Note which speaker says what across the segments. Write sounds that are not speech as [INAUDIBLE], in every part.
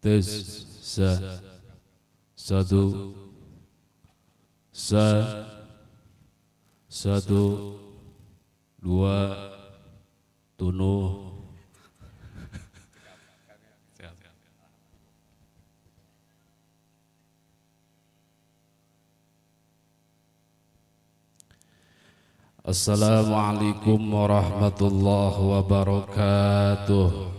Speaker 1: Tis sa
Speaker 2: satu sa satu dua tunuh Assalamualaikum warahmatullahi wabarakatuh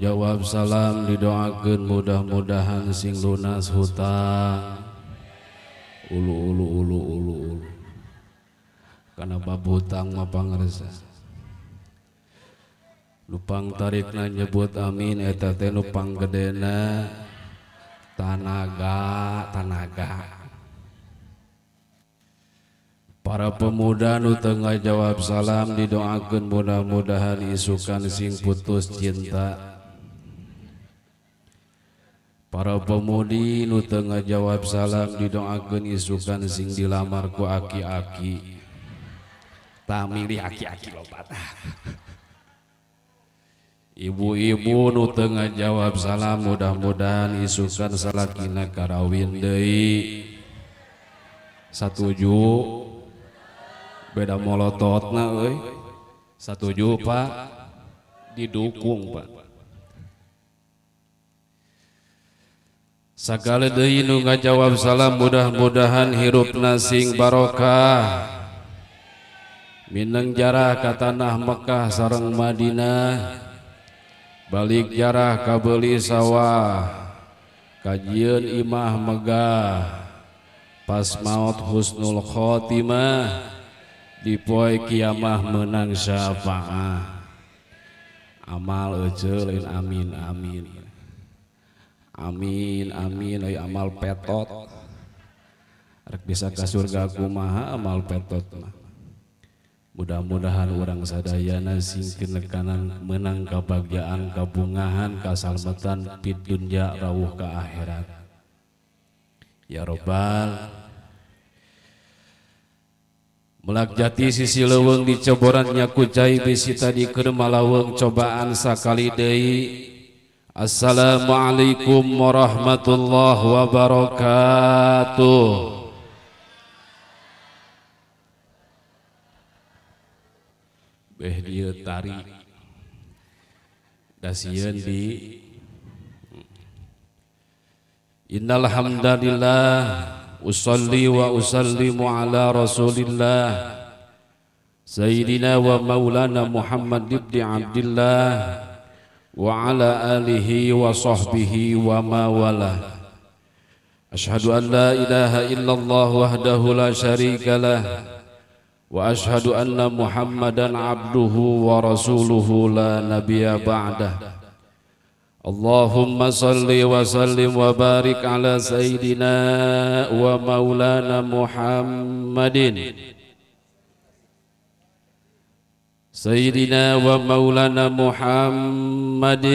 Speaker 2: jawab salahm didonggen mudah-mudahan sing lunas huta karenaangpanges lupang tarik na nyebut amin etapangked tanaga tanaga Para pemuda nu tengah jawab salam didoakan mudah-mudahan isukan sing putus cinta. Para pemudi nu tengah jawab salam didoakan isukan sing dilamar ku aki-aki. Tak milih aki-aki lopat. Ibu-ibu nu tengah jawab salam mudah-mudahan isukan salakina karawin Satuju. siapa mot satu didukung Sagala nga jawab salah mudah-mudahan hirup nasing barkah Minang jarah kataah Mekkah sareng Madinah balik jarah kabeli sawah kaj Imah Megah pas maut Husnulkhotimah di poe kiamah menang syafaat, amal aja amin amin amin amin ayo amal petot rek bisa ke surga kumaha amal petot mudah-mudahan orang sadayana singkin kanan menang kebahagiaan kabungahan kasalmetan pid dunya rawuh ke akhirat ya robbal Melak jati sisi leweng di dicoborannya kucai besi tadi kerma laweng cobaan sakali dei. Assalamualaikum warahmatullahi wabarakatuh. Beh dia tari dasian di Innal أصلي وأسلم على رسول الله سيدنا ومولانا محمد بن عبد الله وعلى آله وصحبه وما والاه أشهد أن لا إله إلا الله وحده لا شريك له وأشهد أن محمدا عبده ورسوله لا نبي بعده اللهم صل وسلم وبارك على سيدنا ومولانا محمد سيدنا ومولانا محمد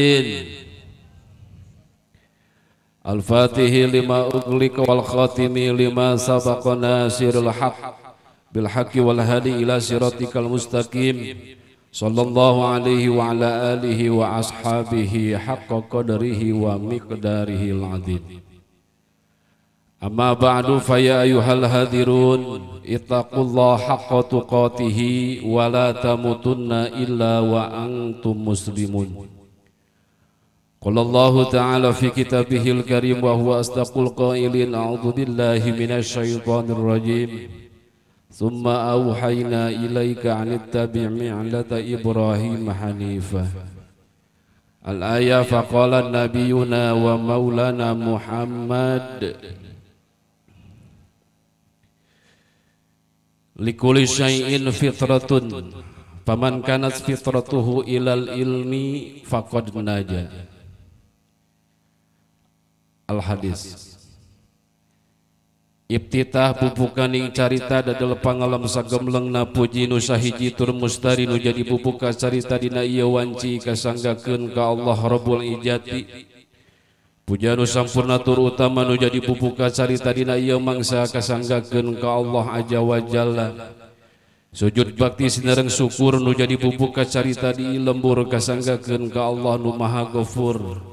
Speaker 2: الفاتح لما أغلق والخاتم لما سبق ناصر الحق بالحق والهدي إلى صراطك المستقيم صلى الله عليه وعلى آله وأصحابه حق قدره ومقداره العظيم أما بعد فيا أيها الهاذرون اتقوا الله حق تقاته ولا تموتن إلا وأنتم مسلمون قال الله تعالى في كتابه الكريم وهو أصدق القائلين أعوذ بالله من الشيطان الرجيم ثم أوحينا إليك أن اتبع ملة إبراهيم حنيفا الآية فقال نبينا ومولانا محمد لكل شيء فطرة فمن كانت فطرته إلى العلم فقد نجا الحديث kitatah pupukanning carita dadel pangalam sagagemleng na puji nusahiji tur mustari nu jadi pupuka carita dina ia waci kasanggaken ka Allahroti Pujan nusanpurna tur utama nu jadi pupuka carita dina ia mangsa kasanggaken ka Allah aja wajalla sujud bakkti sereng syukur nu jadi pupuka carita di lembur kasanggaken ka Allah Nu gofur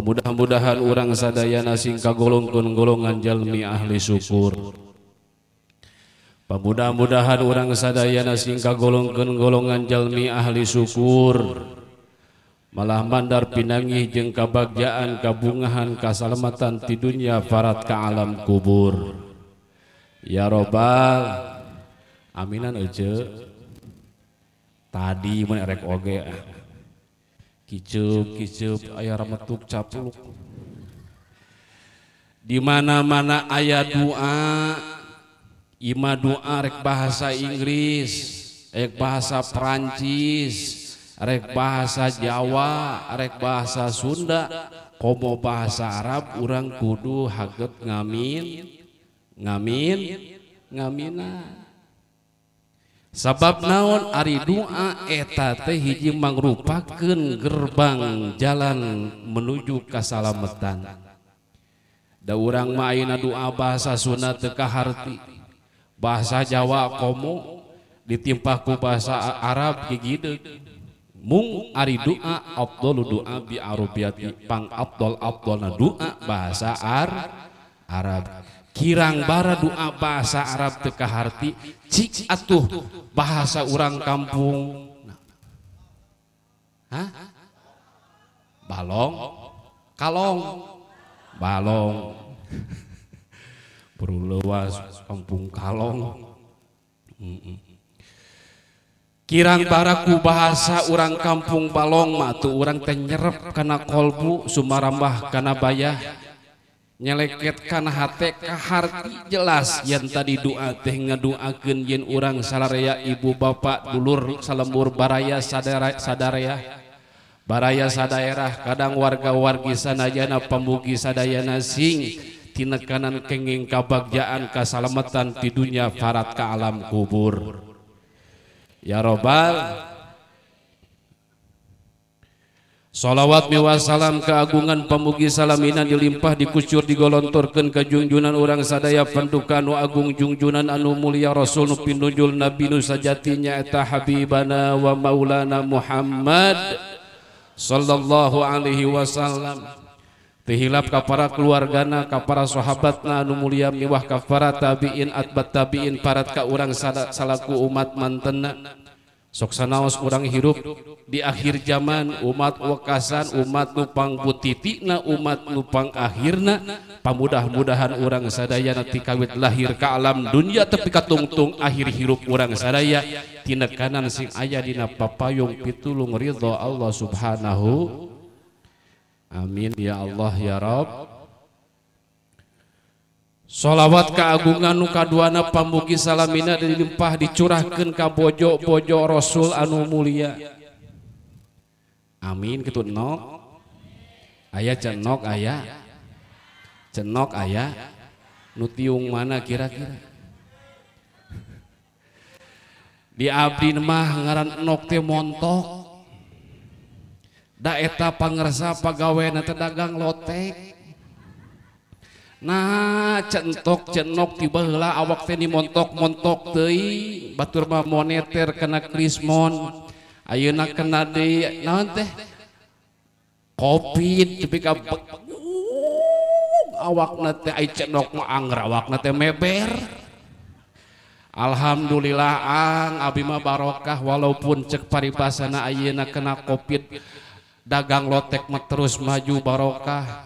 Speaker 2: mudah-mudahan orang sadana singka golongkun golongan jal nih ahli syukur pemuda-mudahan orang Sadayana singka golongkenun golongan jal nih ahli syukur malah Mandar pinangnyi je kebagjaan kabungahan kassalamaatan tidurnya Farat ke alam kubur ya robbal aminan tadi merek ogeA me dimana-mana ayat mua Imana rek bahasa Inggris ek bahasa Prancis rek bahasa Jawa rek bahasa Sunda kobo bahasa Arab orang Kudu Haget ngamin ngamin ngamina sabab naon ari doaetagruakan gerbang jalan menuju kasmetan da main doa bahasa sunat Tekahar bahasa Jawa Komo ditimpahku bahasa Arab mu doa Abdularuppang Abdul Abdula bahasa Arab Kirangbara doa bahasa Arab Tekahati cik atuh bahasa orang kampung nah. Hah? balong kalong balong perluas kampung kalong Kirang baraku bahasa orang kampung balong matu orang tenyerep karena kolbu sumarambah karena bayah nyaleketkan hat hart jelas y tadi doa teh ngaduagen yin urang salaria ibu bapak gulur Salembur baraya sad sad baraya sad daerah kadang warga-warga sanajana pemugi saddayana sing tinkanan kenging kapbagjaan kasalemetan tidurnya farad ke alam kubur ya robbal Kh salalawatmiwasalam keagungan pemugi salaminaan diliimpah dipucur digolon turken kejunjunan urang sadaya pentukan Agung jungjunan anu mulia Rasulul pinnujul Nabiu sajatinya eta Habib bana wa maulana Muhammad Shallallahu Alaihi Wasallam dihilap kapara keluargaa kapara sahabat na mulia miwah kafar tabiin atbat tabiin parat ka urang saddak salaku umat mantenan soksanaos kurang hirup di akhir zaman umat wekasan umat lupang putih tikna umat lupang akhirnya pemuda-mudahan orang sadaya nanti kawit lahir ke alam dunia tepika tungtung akhir hirup orang sayaraya tin kanan sing ayahdina papayung pitulung riddho Allah subhanahu Amin ya Allah ya rob shalawat keagungan nuukaduana pamugi salamina dilimpah dicurahkan kabojopojjo rasul anu mulia amin ke ayacen ayacen aya mana kira-kira diinmah ngaran notoeta pangersa pagawai na tendagang lote na centok cenok dilah awak ni montok montoky batur mon ter kena Kri na awak na Alhamdullahaan Abima Barokah walaupun cek pari basa na aye na- kena kopit dagang lotekmak terus maju barokah.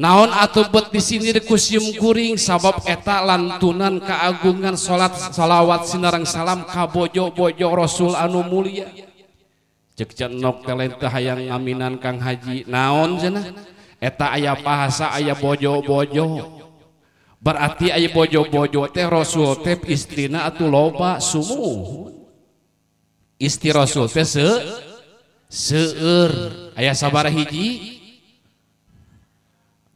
Speaker 2: naon ataubet di sini dikusimkuring sabab eta lantunan kaaggungungan salat- salalawat senarang salam kabojobojo Raul anu mulia ceangminan Ka haji naon etak aya pahasa ayaah bojobojo berarti aya bojo-bojo teh Rasul te istina loba sumuh istiraul aya saaba hijji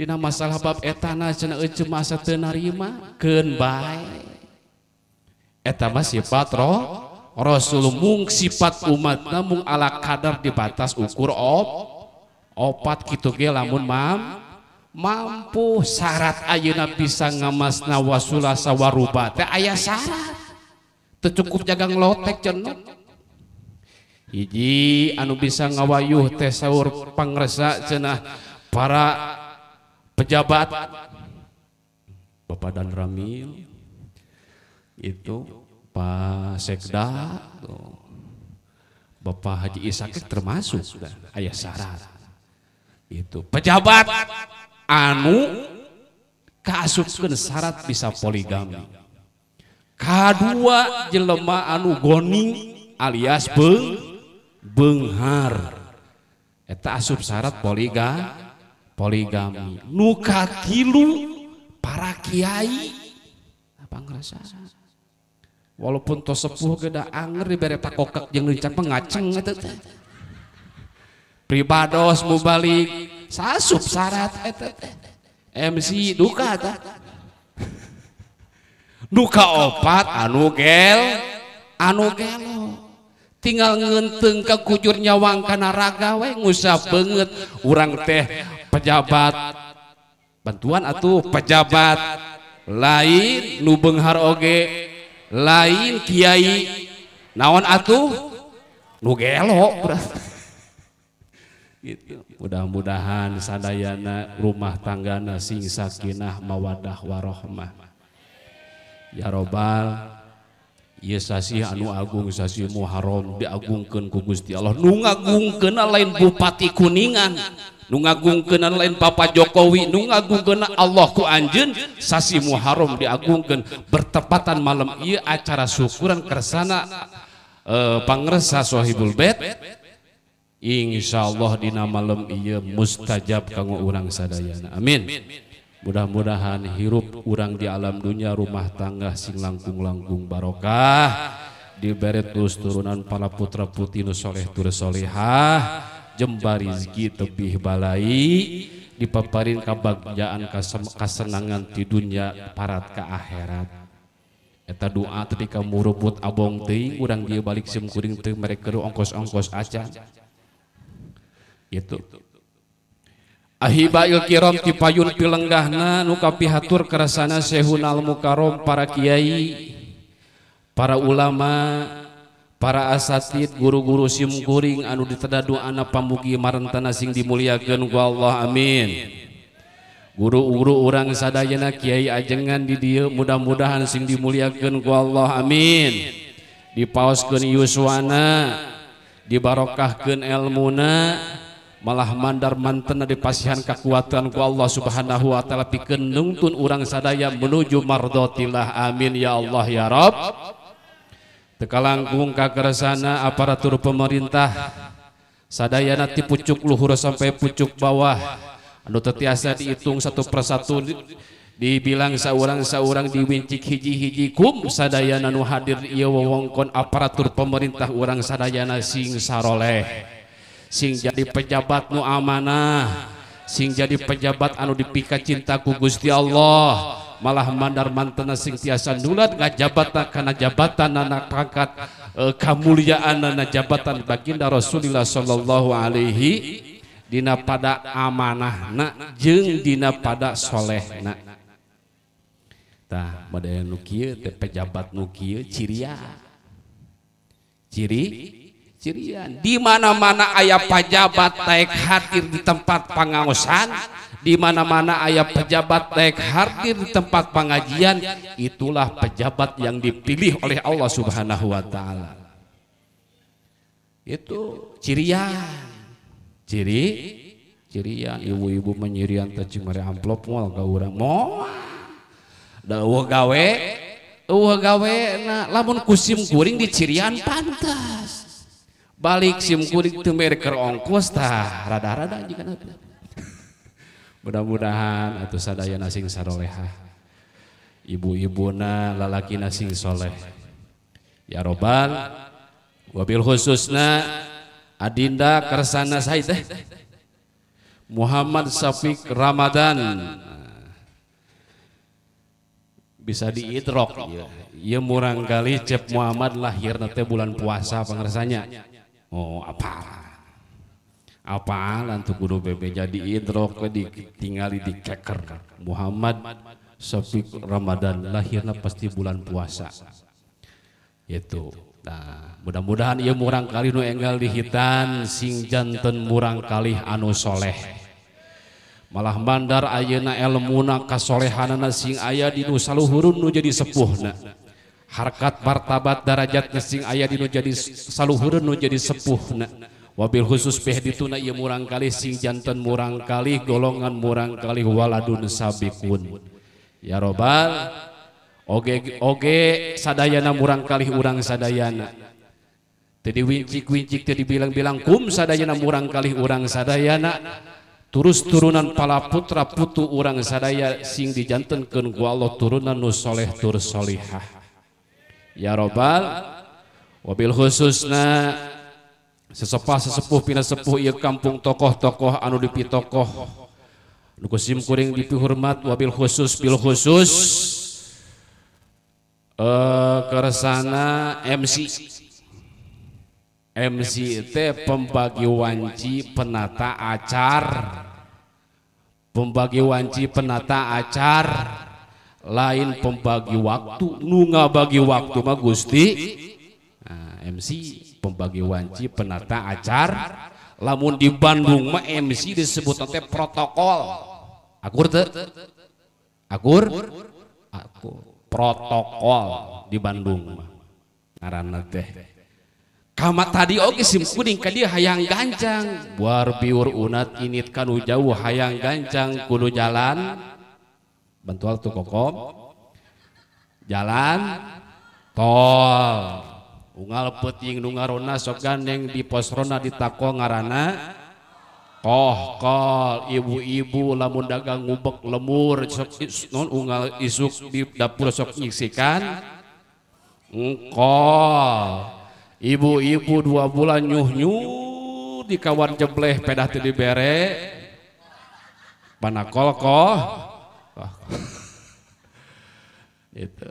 Speaker 2: nama salahbab etanafat roh Rasulul sifat umat namun alaqadar di batas ukur of obat gitu lamun mam mampu syarat ayeuna bisa ngamas nawaulasawar ayacukup jagangekji anu bisa ngawayyuhtes seuur pangresa jenah para pejabat Bapak dan Ramil itu Pak Sekda Bapak Haji Isak termasuk ayah syarat itu pejabat anu kasutkan syarat bisa poligami kedua jelema anu goni alias beng benghar eta asup syarat poligami poligami nuka tilu para kiai apa ngerasa walaupun to sepuh geda anger dibere takokak jeung rencang pengaceng eta teh pribados mubalik sasup syarat eta MC duka ta duka opat anu gel anu gelo ngenteng ke kucurnyawang karena ragawe nguap banget kurang teh pejabat bantuan atau pejabat lain nubenghar Oge lain Kyai nawan atuh nugelok [LAUGHS] mudah-mudahan Sayana rumah tangga nasingsakinnah mawadah warohmah ya robbal s anu Agung sasi Muharram diagungken kubus Allahgung kena lain bupati kuningangungkenan lain Papa Jokowi nunggung kena Allahj sasi Muharram diagungken bertepatan malam ia acara syukuran keana eh, pangreshibul Insya Allahdina malam ia mustajab kamu u sadana amin mudah-mudahan hirup kurang di alam dunia rumah tangga sing langkung langgung Barokah diberittus turunan pala putra-putin Nusholehliah jemba rizki tepih Balai dipaparin kabakjaanngka seka senangan tidurnya parat ke akhirateta duaa ketika mubut Abongting kurang dibalik simkuring mereka ongkos-ongkos aja itu tuh unle pitur kerasana Sehun Al Muqaram para Kyai para ulama para asad guru-guru sikuring anu ditadadu anak pamuki Marentana sing dimuliliaken amin guru-guru urang saddayana Kyai ajengan did mudah-mudahan sing dimuliken wall amin disken yswana di Barokah ke el muna malah mandar mantena dipasihan kekuatanku Allah subhanahu wata'ala ke nunun urang sadaya menuju mardotilah amin ya Allah ya rob teka langgung ka sana aparatur pemerintah Sadayana di pucuk Luhur sampai pucuk bawahutiasa dihitung satu persatu dibilangsa urangsa diwincik hijihijikum Saananu hadir ia wewengkon aparatur pemerintah orang Sadayana sing saroleh jadi pejabatmu amanah sing jadi pejabat anu diika cinta kugus di Allah malah Mandar mantena sing kiasa dulat ga jabatan karena jabatan anakpakat eh, kemuliaan nana jabatan takindah Rasulullah Shallallahu Alaihi Dina pada amanah Di padasholehbat ci ciri cirian di mana-mana ayah pejabat naik hadir di tempat pengawasan, di mana-mana ayah pejabat naik hadir di tempat pengajian itulah pejabat yang dipilih oleh Allah Subhanahu wa taala itu cirian ciri cirian ibu-ibu menyirian tajung amplop moal gak urang moal da gawe eueuh gawe na lamun kusim kuring di cirian pantas balik sim kurik teu mere keur ongkos tah rada-rada anjing kana [LAUGHS] mudah-mudahan atuh sadayana sing saroleha ibu-ibuna lalaki sing soleh ya robbal wabil khususna adinda kersana saya teh Muhammad Safiq Ramadan bisa diitrok ya, murang kali cep Muhammad lahir nate bulan puasa pengersanya Oh apa? Apalan tuh kudu bebe jadi idrok di tinggali di ceker Muhammad sepi Ramadan lahirnya pasti bulan puasa itu nah mudah-mudahan ia murang kali nu enggal dihitan sing janten murang kali anu soleh malah bandar ayana ilmuna kasolehanana sing ayah di nusaluhurun nu jadi sepuhna harkat partabat darajatnya sing ayaah dino jadi salhurun jadi sepuhwabbil khusushuna murangkali sing jantan murangkali golongan murangkaliwaladun sabi pun ya robbalge Sadayana murangkali urang Sadayana jadi jadi bilang-bilang kum Sadayana murangkali urang Sadayana terus-turunan pala putra putu urang sadaya sing dijannten ke walau turunan nusholeh tursholihaha ya robbal wabil khususna sesepah sesepuh pina sepuh ieu kampung tokoh-tokoh anu tokoh nu kusim kuring hormat wabil khusus bil khusus eh uh, MC MC teh pembagi wanci penata acar pembagi wanci penata acar lain pembagi waktu nunga bagi waktu mah Gusti nah, MC pembagi wanci penata acar lamun di Bandung mah MC disebut nanti protokol akur te akur protokol di Bandung mah ngaranna teh kamat tadi oke sim kuning kali hayang gancang buar biur unat init kanu jauh hayang gancang kudu jalan bantual tuh kokom jalan tol ungal peting rona sok gandeng di pos rona di tako ngarana koh kol ibu-ibu lamun dagang ngubek lemur sok non ungal isuk di dapur sok nyisikan engkol ibu-ibu dua bulan nyuh-nyuh di kawan jebleh pedah tadi bere panakol koh itu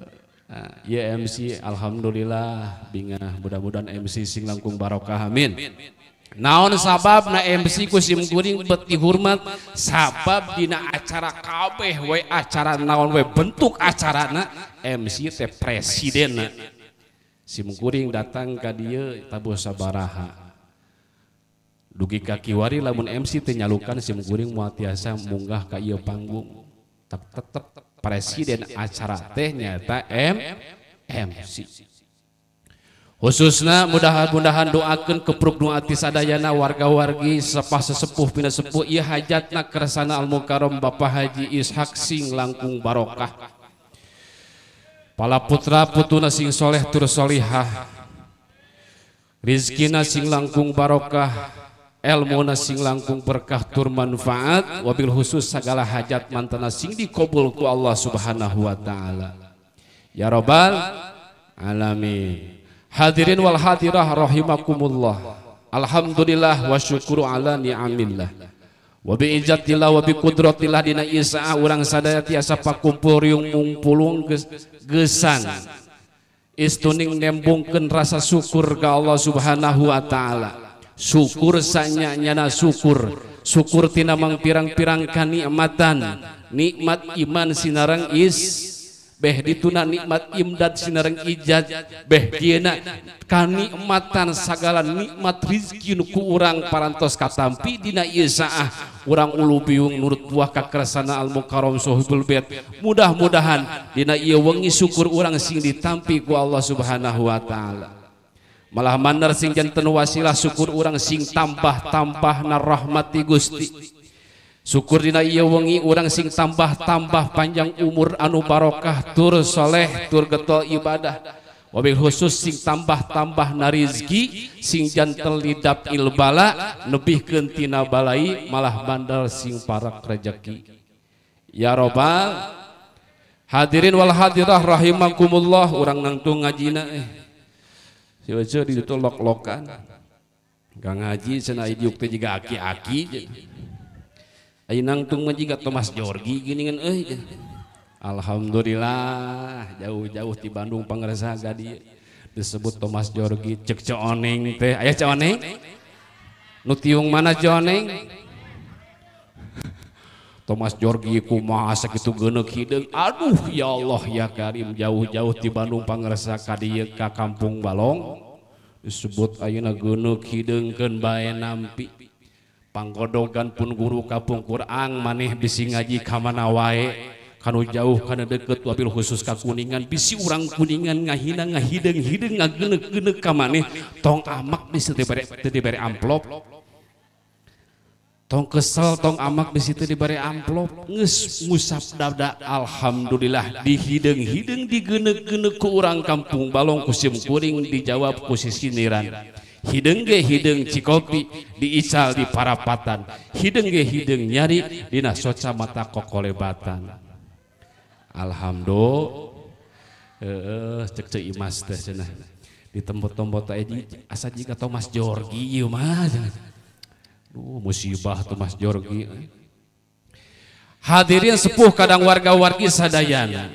Speaker 2: nah, ya MC Alhamdulillah bingah mudah-mudahan MC sing langkung barokah amin naon sabab na MC kusim kuring peti hormat sabab dina acara kabeh we acara naon we bentuk acara na MC teh presiden na simkuring datang ke dia tabuh sabaraha dugi kaki wari lamun MC tenyalukan simkuring muatiasa munggah ka iya panggung tetap presiden acara teh nyata M MC khususnya mudah-mudahan doakan kepruk nuati sadayana warga-wargi sepah sesepuh pina sepuh ia hajatna keresana al-mukarom Bapak Haji Ishak Sing Langkung Barokah pala putra putuna sing soleh tur solihah rizkina sing langkung barokah ilmu nasing langkung berkah tur manfaat wabil khusus segala hajat mantana sing dikobul ku Allah Subhanahu wa taala. Ya rabbal alamin. Hadirin wal hadirah rahimakumullah. Alhamdulillah wa syukuru ala ni'amillah. Wa bi ijatillah wa bi qudratillah dina isaa urang sadaya tiasa pakumpul riung mumpulung gesan. Istuning nembungkeun rasa syukur ke Allah Subhanahu wa taala. syukursanyanya na syukur syukurtinamang pirang-pirang kami ematan nikmat iman Sinrang isdi tun nikmat Imdad Sinrang ija ematan sagala nikmat Rikinkurang parampi Di u ulus almuqaram mudah-mudahan Dina ia wengi syukur urang sing ditmpi gua Allah subhanahuwa ta'ala malah Manar singjan ten wasila syukur urang sing tambah tambah narrahmati Gusti syukur Di ia wengi urang sing tambah tambah panjang umur anuparookah tursholeh turgeto ibadah mobil khusus sing tambah tambah narizki sing jantel diap ilbala lebih gentina Balai malah bandal sing pararezeki ya roba hadirin wala hadirrahrahhimakumullah u nangtu ngajina eh siwa di itu lok-lokan Kang Haji senai diuk teh juga aki-aki ayo nangtung mah jiga Thomas Jorgi gini kan eh, Alhamdulillah jauh-jauh di Bandung pangresa gadi disebut Thomas Jorgi cek cooneng teh ayah cooneng nutiung mana cooneng kalau Mas Jogieku gitu-hidenguh ya Allah ya Karim jauh-jauh di Bandungpangngersa kadika Kampung balong sebut kayuna gun hiddengken bay nampi panggodogan pun guru Kaung Quran maneh bisi ngaji kamanawa kan jauh karena deket wapil khusus ka kuningan pisi orang kuningan ngahinanhing maneh tong kammat di setiap setiap amplop tong kesel tong amak di situ diberi amplop nges musab dada alhamdulillah dihideng hideng digenek genek ke orang kampung balong kusim kuring dijawab posisi siniran hideng ge hideng cikopi diical di parapatan hideng ge hideng nyari di nasoca mata kokolebatan alhamdulillah eh cek cek imas teh cenah di tempat-tempat aja asal jika Thomas Georgi, yuk mah musibahas Joi hadirin sepuh kadang warga-warga Sadayana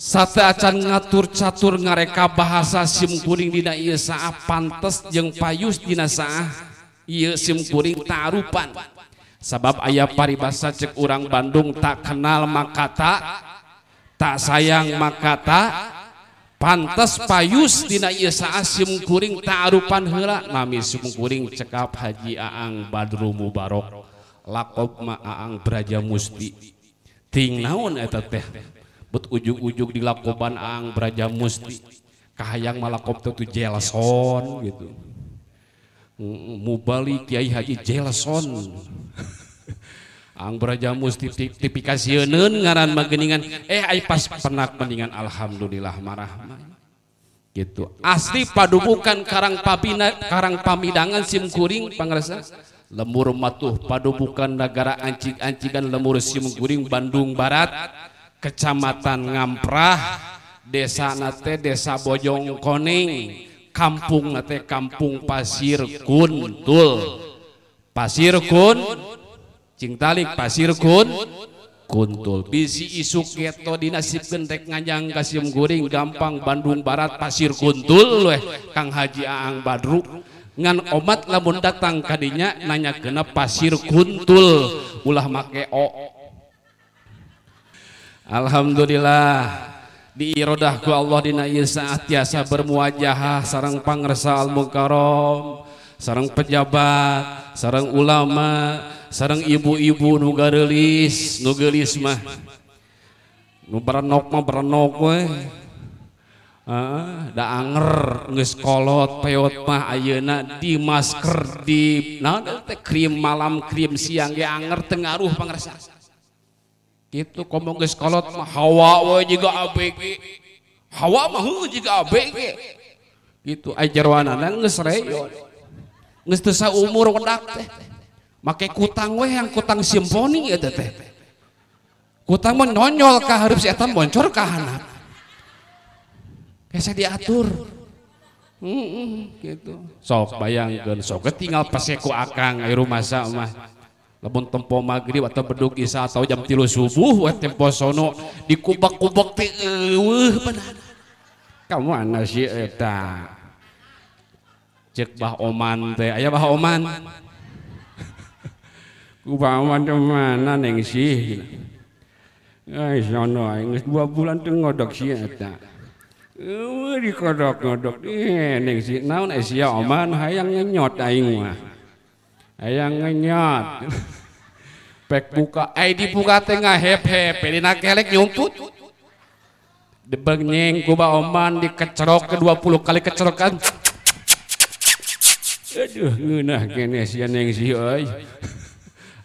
Speaker 2: satu acan ngatur catur ngareka bahasa siming di sebab Ayah pari bahasak orang Bandung tak kenal maka tak tak sayang makata pantas payustinayimkuring taarpanlak nakuring cekap hajiang Badru mubarok lakop maang beraja musti naon teh uug-ujug di lakuban ang beraja mustikahang malaakkop jelason mubalik Kyai jelason Ang tipikasi tipikaun ngaran mageningan eh pas penak mendingan Alhamdulillah marah gitu asli padubukan karang pabina karang pamidangan kuring pangrasa lemur matuh padubukan negara ancik-ancikan lemur kuring Bandung Barat Kecamatan Ngamprah desa nate desa Bojong Koning kampung nate kampung Pasir Kuntul Pasir Kun talik pasirtuli isnya going gampang Bandun barat pasirkuntul lo Ka hajiang Baruk ngan omatlah punang tadinya nanya kena pasir kuntul ulah make Alhamdulillah diirodahku Allahdinasaasa bermuajaah sarang pangressal almuqaram sarang pejabat sarang ulama yang sarang ibu-ibu nugarelis nugelis mah nu berenok mah berenok weh ah, da anger nges kolot peot mah ayena di masker di naon teh krim malam krim siang ya anger tengaruh ngaruh gitu komong komo kolot mah hawa weh juga abg hawa mah juga abg gitu ajarwanana nges reyo nges teu umur wedak teh Makai kutang weh yang kutang simfoni ya teteh. Kutang gitu, gitu, mau nyonyol kah harus setan boncor kah anak. Kayak diatur. Hmm, gitu. Sok bayangkan sok ketinggal paseku akang air rumah sama. Lamun tempo maghrib atau beduk isa atau jam tilu subuh wah tempo sono dikubak-kubak ti wah benar. Kamu anak si eta. Cek bah oman teh, ayah bah oman upama temana neng sih ai sono wis dua bulan tuh ngodok sih eta ya, di kodok ngodok eh iya, neng sih naon eh, sia oman hayang nyot aing mah hayang nyot pek buka ai dibuka tengah hep hep dina kelek nyumput debengnyeng kuba oman dikecerok ke puluh kali kecerokan aduh ngeunah kene sia ya, ning si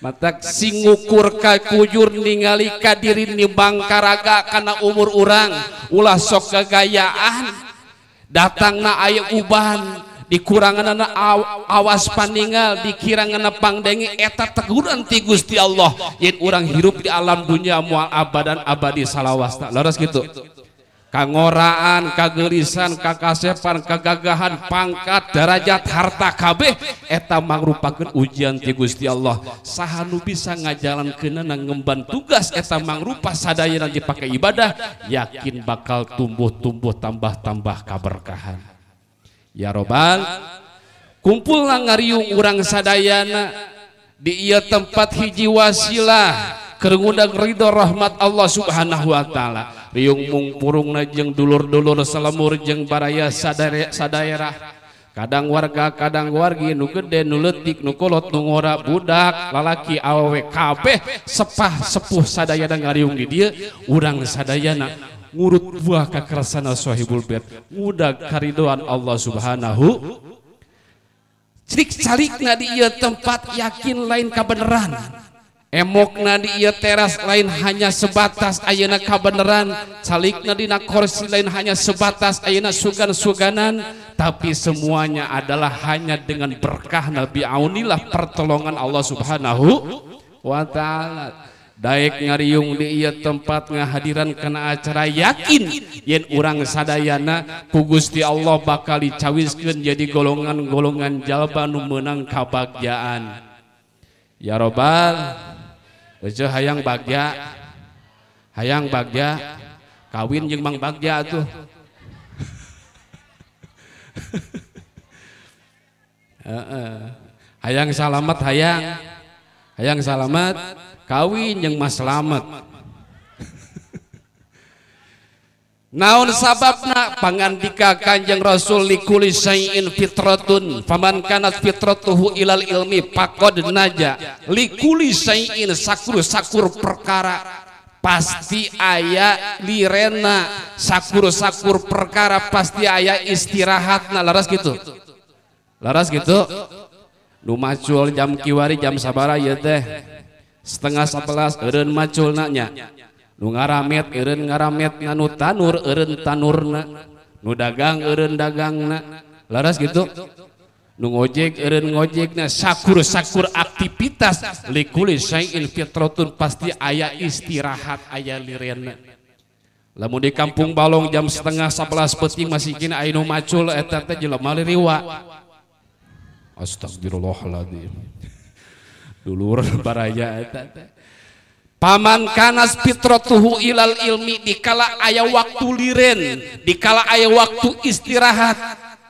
Speaker 2: Ken singnguukur Ka kujur ningali ka dirini Bangkararaga karena umur-rang lah sok kegayaan datang na aya ubah dikurangan anak awas paningal dikirangan nepang denge etak teguran tigus di Allah orang hirup di alam dunia mua aba dan abadi salahwasta loras gitu kangoraan kagelisan kakasepan kegagahan pangkat derajat harta kabeh eta mangrupakeun ujian ti Gusti Allah saha nu bisa kena ngemban tugas eta mangrupa sadayana dipakai ibadah yakin bakal tumbuh-tumbuh tambah-tambah kaberkahan ya robbal kumpullah ngariung urang sadayana di ia tempat hiji wasilah kerengundang ridho rahmat Allah subhanahu wa ta'ala ung najeng dulur-dulur seemur je baraya daerah kadang warga kadang war nu gede nuletikt budak lalaki aweeh sepah sepuh sad uranganaguru kekerasanhibul karidoan Allah subhanahuknya dia tempat yakin lain kebenareran Emok nadi ia teras lain hanya sebatas ayana kabeneran Calik nak korsi lain hanya sebatas ayana sugan-suganan Tapi semuanya adalah hanya dengan berkah Nabi Aunilah pertolongan Allah subhanahu wa ta'ala Daik ngariung di ia tempat ngahadiran kena acara yakin Yen orang sadayana kugusti Allah bakal dicawiskan jadi golongan-golongan jalbanu menang kabagjaan Ya Rabbal Rejo hayang bagja. Hayang bagja. Kawin jeung Mang Bagja tuh. [LAUGHS] hayang selamat, hayang. Hayang selamat, kawin jeung Mas selamat. Naon sababna pangandika Kanjeng Rasul likuli syai'in fitratun faman kanat fitratuhu ilal ilmi pakod naja likuli syai'in sakur-sakur perkara pasti aya lirena sakur-sakur perkara pasti aya istirahatna laras gitu laras gitu lumacul jam kiwari jam sabara ya teh setengah sebelas eureun macul nanya ngarammet ke ngamet nganut tanur tanur nu dagang dagang laras gituungojek ngojeknya sakkur sakur aktivitasun pasti aya istirahat aya li mau di kampung balong jam setengahing maswalah dulu bara aja Paman kanas tuhu ilal ilmi dikala ayah waktu liren, dikala ayah waktu istirahat.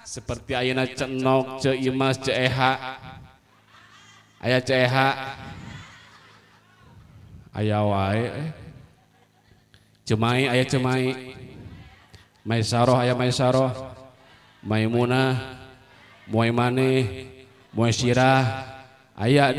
Speaker 2: Seperti ayana cenok, ce imas, ce eha. Ayah ce eha. Ayah wae. Eh. Cemai, ayah cemai. Maisaroh, ayah maisaroh. Maimunah, muaimane, muaisirah. Ayah.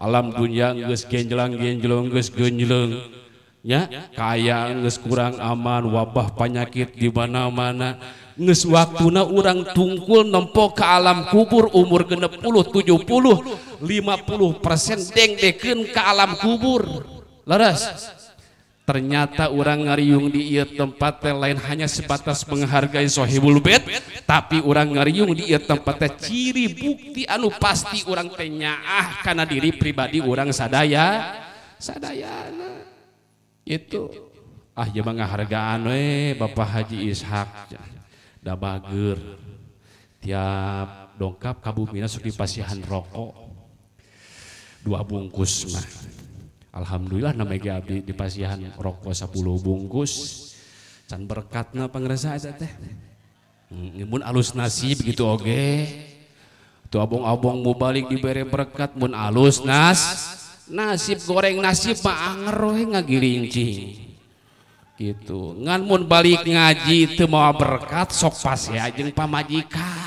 Speaker 2: kalau alam gunnya gen genle ya kayak nge kurang aman wabah panyakit dimana-mana nges waguna urang tungkul nempok ke alam kubur umur geneppul 70 50%ng deken ke alam kubur leras ternyata orang ngaryung di tempatnya lain hanya sebatas menghargaishohibulbet tapi orang ngaryung di tempatnya ciri bukti anu pasti orang penya ah karena diri pribadi orang sadaya itu ah aja penghargaan Bapak Haji Ishakba tiap dongkap kabumina dipasihan rokok dua bungkusmah Alhamdulillah namanya abdi di pasihan rokok 10 bungkus. Can berkatna pangresa aja teh. Hmm, mun alus nasib gitu oge. Okay. Tu abong-abong mau balik diberi berkat mun alus nas. Nasib goreng nasib mah anger we ngagilincing. Gitu. Ngan mun balik ngaji teu mau berkat sok pas ya jeung pamajikan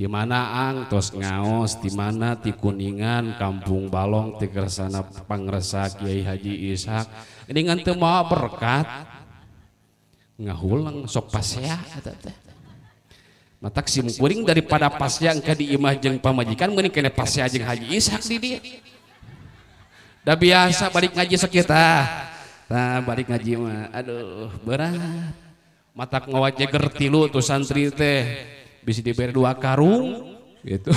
Speaker 2: di mana ang, tos ngaos di mana di kuningan kampung balong di kersana pangresa Kiai Haji Ishak dengan teu mau berkat ngahulang sok pasya, matak sim kuring daripada pasya yang di imah jeng pamajikan mending kene pasya jeng Haji Ishak di dia dah biasa balik ngaji sekitar nah balik ngaji mah aduh berat matak ngawajah gertilu tuh santri teh bisa diberi dua karung gitu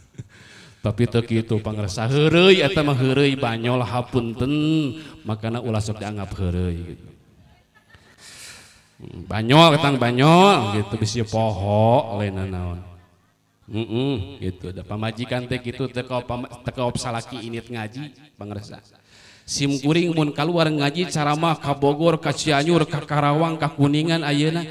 Speaker 2: [LAUGHS] tapi tek itu pangresa heureuy atau mah heureuy banyol hapunten makana ulah sok dianggap heureuy gitu. Hmm, banyol ketang banyol gitu bisa poho lain naon Mm -mm, gitu ada pamajikan teh gitu teka teka salaki ini ngaji pangresa sim kuring mun keluar ngaji cara mah ka Bogor ka Cianjur ka Karawang ka Kuningan ayeuna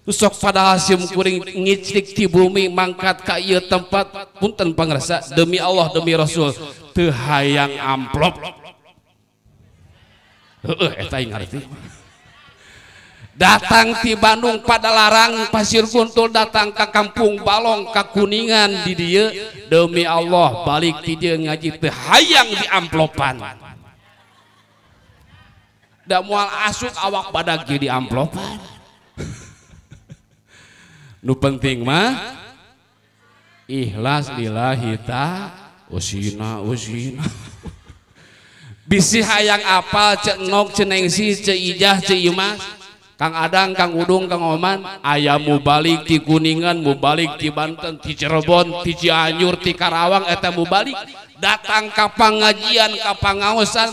Speaker 2: pada mang kay tempat Puten pengsa demi Allah demi rasul tuhang amplop datang di Bandung pada larang pasir Futul datang ke kampung balong kekuningan di demi Allah balik dia ngaji hayang di amplopan asus awak pada ge di amplop penting hlaslah hit bisih hayang apa ceok jeneng sijahmah Kakadang Ka udung kang oman ayam mubalik di kuningan mubalik dibanten tirebon tinyur tikarawang mubalik datang kapangajian kapangasan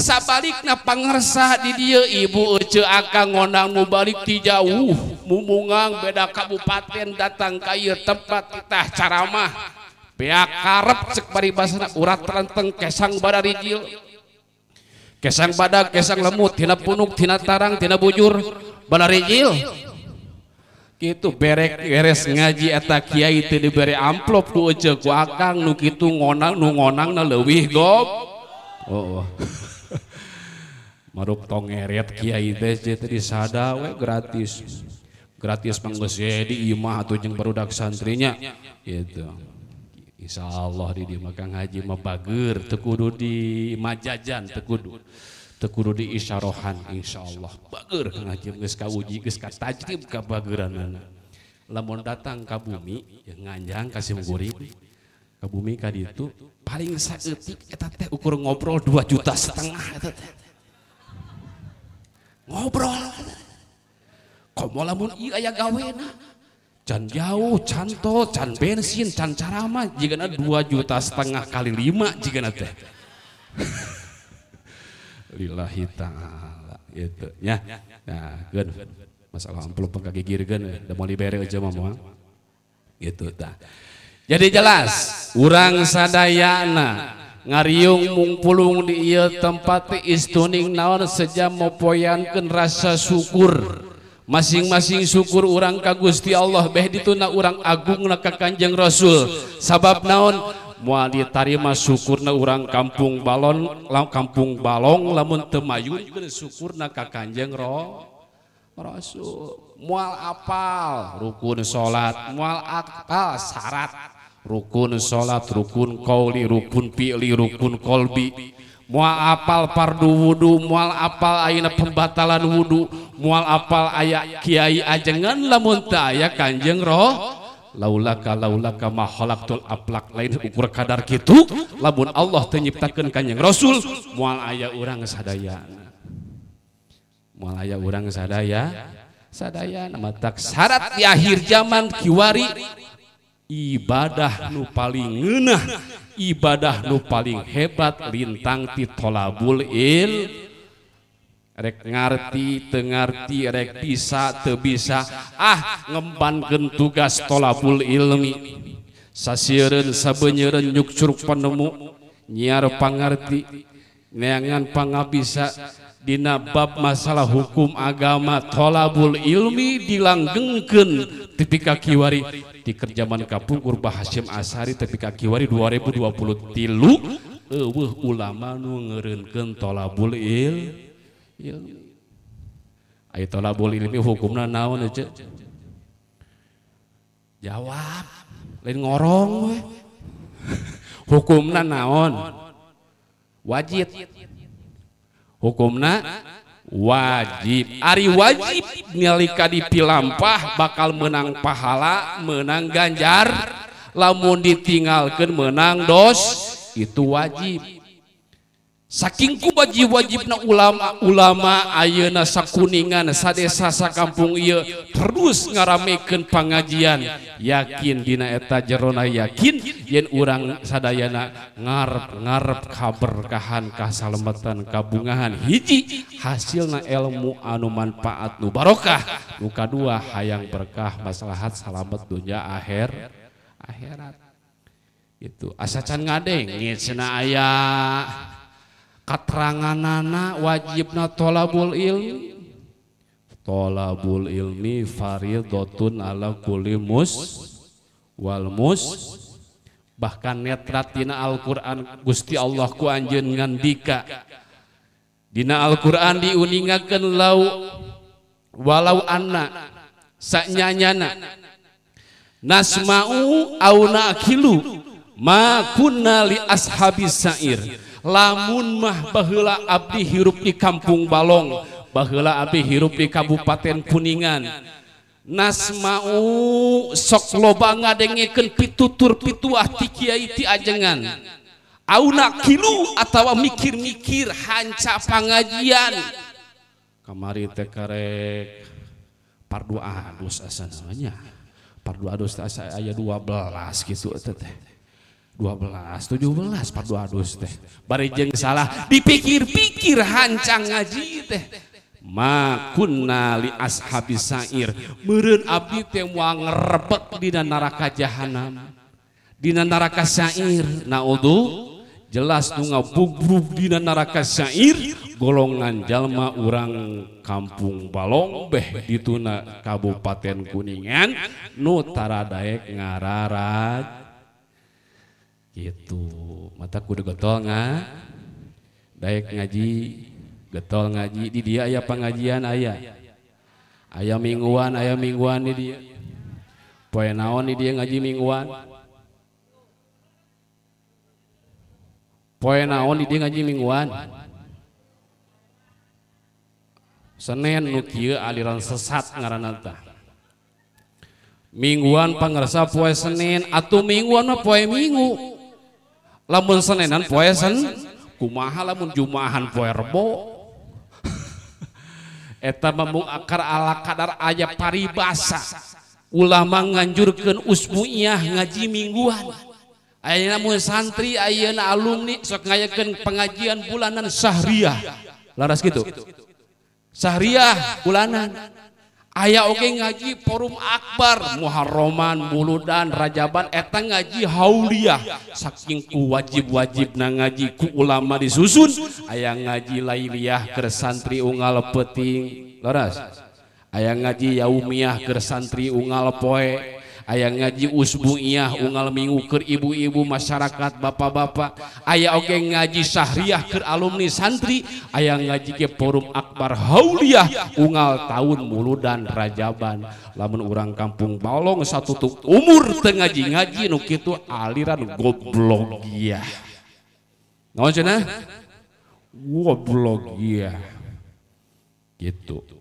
Speaker 2: sa na panah did dia ibu akanang mubalik jauh mubunggang beda kabupaten datang kayu tempat entah cara mah karep cepai uratentengangang badang lemut Ti punuk Ti tarang Tina bujur gitu berees ngaji itu diber amplop ngonwi go oh, oh. marup tongeret kiai teh tadi sada we gratis gratis panggeus di imah atau jeung barudak santrinya gitu Insya Allah di dia Kang Haji mah bageur tekudu di majajan tekudu tekudu di isyarohan Insya Allah Bager Kang Haji geus kauji geus katajrib ka bageuranana lamun datang ka bumi ya nganjang kasih simguring ke bumi ka itu paling sakit, eta teh ukur ngobrol dua juta setengah eta ngobrol komo lamun iya aya gawena can jauh can tol can bensin can carama jika na dua juta setengah kali lima jika na teh [LAUGHS] lillahi ta'ala itu ya nah ya, gen masalah amplop kaki kiri gen udah mau libere aja mama gitu dah jadi jelas urang sadayana ngaung mungpullung niya tempat is tuning naon sejam maupoyangkan rasa syukur masing-masing syukur urang kagusti Allah be itu na urang Agung naka Kanjeng Raul sabab naon mu tarima syukur na urang kampung balon la kampung balong lamun temayyu skur na Kanjeng roh Raul muaalal rukun salat muaal satan rukun salat rukun quli rukun pilih rukun qbi mua apal pardu wudhu mual apal a pembatalan wudhu mual apal aya Kyai ajanganlah munt aya Kanjeng roh latullak lainukur kadar labun Allah penyptakan kanjeng rassul mual ayaah urangadaaya mua aya urang sadaya sadayasyarat yahir zaman kiwari ibadah nu palingnah ibadah nuh paling hebat bintang di tolabul il rekngerti Tenngerti rek bisa te bisa ah ngepanken tugas tolabul ilmi sanycur penemu nyiar penggerti neanganpangga bisa dinbab masalah hukum agama tholabul ilmi dilanggengken tip ka Kiwari di kerjaman Kapung Urba Hasyim Asari tepi Ka Kiwari 2020 tilulama jawabrong hukum naon wajib itu hukumna wajib Ari wajib nyalika dipilampah bakal menang pahala menang ganjar lamun ditinggalkan menang dos itu wajib sakingku bajiwajib na ulamaulama ayeuna sakuningan sadesasa kampung il terus ngaramikan pengajian yakin dinaeta jeronna yakinin orang sadana nga ngarep kabarkahankahbetan kabungahani hasil nga elmu anu manfaat nubarokah muka dua hayang berkah basat salamet donya ahir akhirat itu as ngadengna aya kateranganana wajibna tolabul ilmi tolabul ilmi faridotun ala kulimus mus wal mus bahkan netratina Al-Quran Gusti Allah ku anjen ngandika dina Al-Quran diuningakan lau walau anak saknyanyana nasma'u au nakilu ma kunna li ashabis sa'ir lamun mah Baula Abdi hirup di Kampung Balong Ba Abdi hirup di Kabupaten Kuningan nasma sok lobanga de pitur A atau mikir-mikir hanca pengajian kamari teek par 2agus semuanya par saya ayat 12 gitu tete 1217400 teh barejeng salah dipikir-pikir hancang ngaji makunli As Haisair me api temwang pet Dina Naraka jahana Dinan Naraka syair na jelas bunga Di Naraka syair golongnganjal mau u Kampung Pallo di Kabupaten Kuningan nutara Dayek ngarara itu mata kudu getol nga Daik ngaji getol ngaji di dia ayah pengajian ayah ayah mingguan ayah mingguan di dia Poin naon di dia ngaji mingguan Poin naon di dia ngaji mingguan Senin nu aliran sesat ngaranata. mingguan pangerasa poin Senin atau mingguan apa poe minggu Kh seenan poesan kumahala jumahanerbokar [LAUGHS] ala kadar aja pari basa ulama ngajur ke usmuyah ngaji minggua santri aye alumni pengajian bulanan Syahriah laras gitu Syariah bulanan aya oke ngaji forum akbar Muharroman muulu dan Rajabat etang ngaji Hauliah saking ku wajib-wajib na ngajiku ulama disusun ayaang ngaji lailiah Kersantri Unga lepeting Loras aya ngaji yaumiya gersantri Unga lepoek yang ngaji usbuyah al minggu ke ibu-ibu masyarakat bapak-bapak ayaah oke ngaji Syahriah ke alumni santri ayam ngaji ke forumum Akbar Hauliah Unal tahun mulu dan Rajaban lamun orang Kampung Palong satu umur ngaji-ngaji gitu aliran go gitu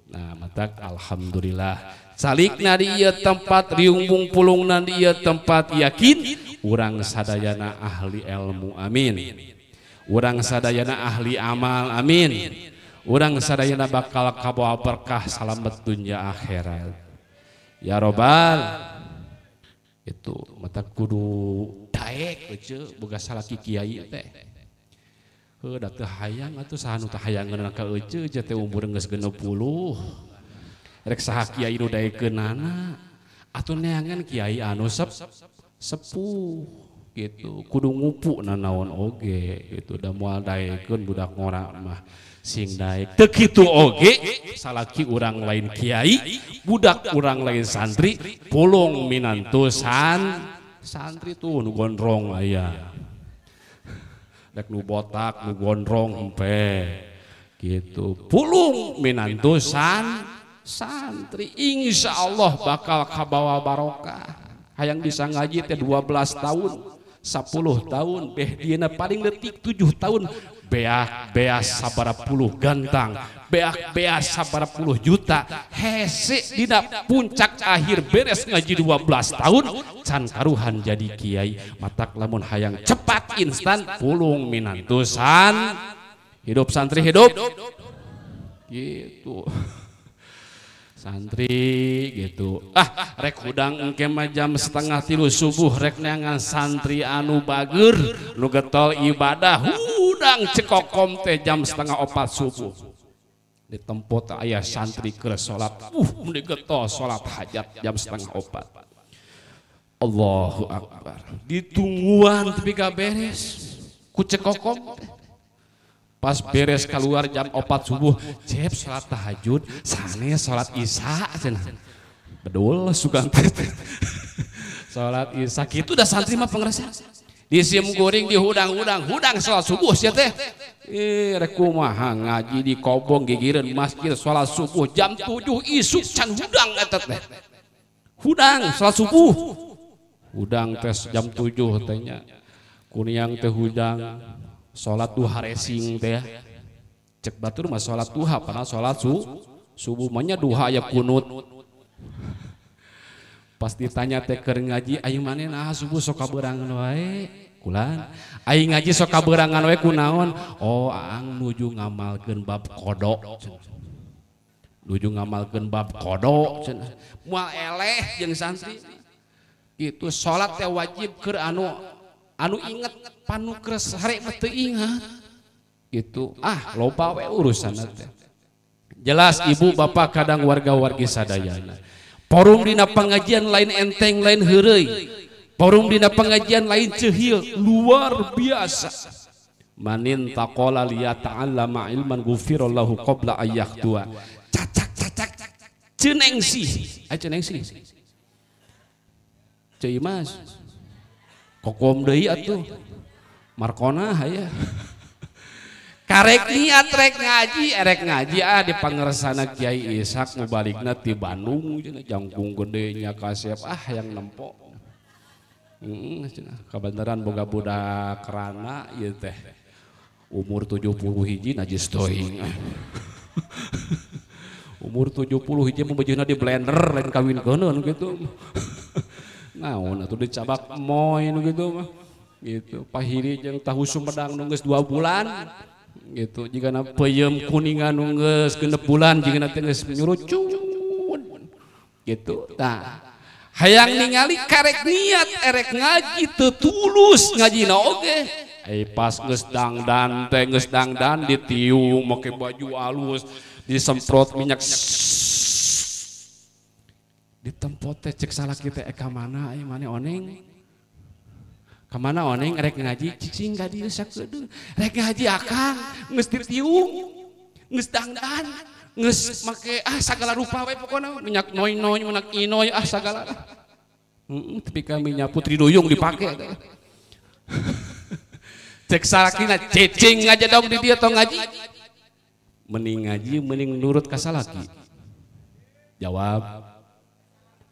Speaker 2: Nah Alhamdulillah na dia tempat ribung pulungan dia tempat yakin urang Sadayana ahli elmu amin urang Sadayana ahli amal amin urang Sadayana bakal Ka perkah salam beunnya akhiraal ya robbal itu mata kudu ta lagiaiang sah Kyaina atau neangan Kiai anu sepuh gitu kudunguuk nanaonge itudak ngo orang lain Kyai budak kurang lain santri pulong Minantusan santri tuh gorongakgonrongpe gitu pulung Minantusan santri insya Allah bakal kabawa barokah hayang bisa ngaji teh 12 tahun 10 tahun beh dina paling detik 7 tahun beah beah sabar puluh gantang beah beah sabar puluh juta hese dina puncak akhir beres ngaji 12 tahun can karuhan jadi kiai matak lamun hayang cepat instan pulung minantusan hidup santri hidup gitu santri gitu ah rek hudang engkemah jam setengah tilu subuh rek neangan santri anu bager lu getol ibadah hudang cekokom teh jam setengah opat subuh di tempat ayah santri ke sholat uh di getol sholat hajat jam setengah opat Allahu Akbar ditungguan tapi gak beres ku cekokom teh Pas beres keluar jam 4 subuh, cep sholat tahajud, sana sholat isya cina Bedul sugeng [LAUGHS] Sholat isya itu udah santri mah pengerasa Di sim goreng di hudang-hudang, hudang sholat subuh sih teh. Eh rek ngaji di kobong gigiran masjid sholat subuh jam tujuh isuk can hudang eta teh. Hudang sholat subuh. Hudang tes jam tujuh tehnya. Kuniang teh hudang. salatha racing cek ba salatha salat su subuh duha yanut pasti tanya teker ngajiyu man ah, subuh soka ngaji sokaangan naonangju oh, ngamal genbab kodok luju ngamal genbab kodok itu salat ya wajib ke an anu inget panukres hari mete ingat gitu ah lupa we urusan nanti. jelas ibu bapak kadang warga-wargi sadayana forum dina pengajian lain enteng lain heureuy forum dina pengajian lain cehil luar biasa manin taqala liya ta'allama ilman gufirallahu qabla ayyak tua cacak cacak ceneng ayo ceneng Cuy mas, kokom De atuh Marcona karek nih atrek ngaji erek eh, ngaji ah, di panersan Jabalik na di Bandungbung gedenya kasihap ah yang nempok kabanan boga-budak kerana umur 70 hiji naji stoing umur 70 hija membaju na di blender dan kawin gunon gitu k mo gitu gitu Pak tahu Sumedang 2 bulan gitu jika na payem kuningan n bulan gitu hayangnya nyali karek lihatt ererek ngaji teululus ngaji dan sedang dan diti baju hal disempprot minyak di tempat cek salah kita eh kamana eh mana oneng kemana oneng rek ngaji cicing gak diusak sakudu rek ngaji akang nges tiung nges dangdan nges make ah segala rupa wae pokoknya minyak noy noy minyak inoy ah segala Mm, tapi kami Putri Duyung dipakai. [LAUGHS] Cek salah kita cicing aja dong di dia atau ngaji. Mending ngaji, mending nurut kasalaki. Jawab.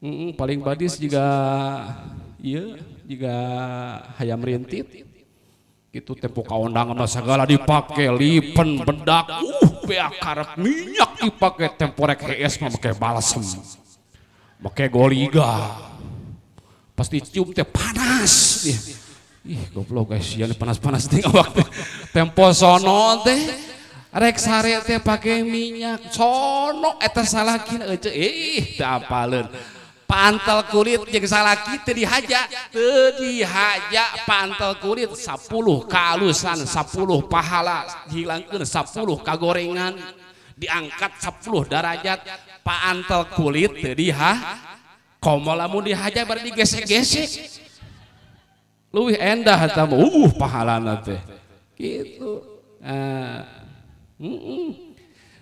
Speaker 2: Mm, paling badis juga iya juga hayam rintit itu tempo kaondang sama segala dipakai lipen bedak uh karet minyak dipakai tempo rek es memakai balsem pakai goliga pasti cium teh panas ih, goblok guys ya panas-panas tinggal waktu tempo sono teh rek sare teh pakai minyak sono eta salah kina ih apa apaleun anttal kulit jea lagi dihajakjak pantal kulit 10 kalusan 10 pahala hilangangkan 10 kagorengan diangkat 10 darajat Pakanttal kulit Tediha komoamu dihajabar diges-gesik luwih endah uh pahala itu ah,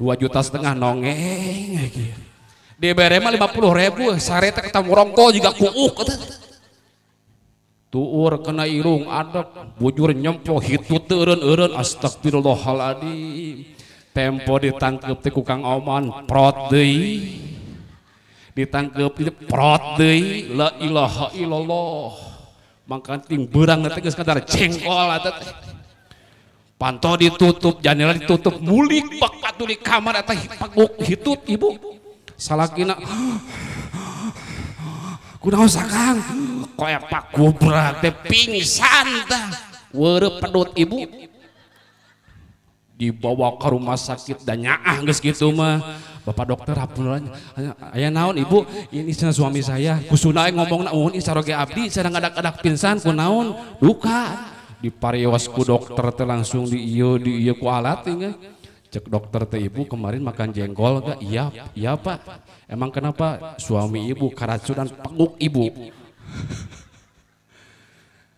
Speaker 2: dua juta setengah nongeng di barema lima puluh ribu sare ketemu rongko juga kuuk tuur kena irung adep bujur nyempo hitu teureun eren astagfirullahaladzim tempo ditangkep di ku Kang Oman prot ditangkep di prot la ilaha illallah mangkanting berang teh sekadar jengkol panto ditutup jendela ditutup mulik bakpatu di kamar atau hipakuk oh, hitut ibu Salah salakina kunaon Kau yang pak kubra teh pingsan dah weureup pedut ibu dibawa ke rumah sakit dan nyaah geus gitu mah bapak dokter hapunulanya Ayah naon ibu ini sana suami saya kusuna ngomong naon saroge abdi sareng ngadak-adak pingsan kunaon duka di pariwasku dokter teh langsung di iyo di iyo ku alat ingat cek dokter teh ibu kemarin makan jengkol gak iya iya pak emang kenapa suami ibu karacunan penguk ibu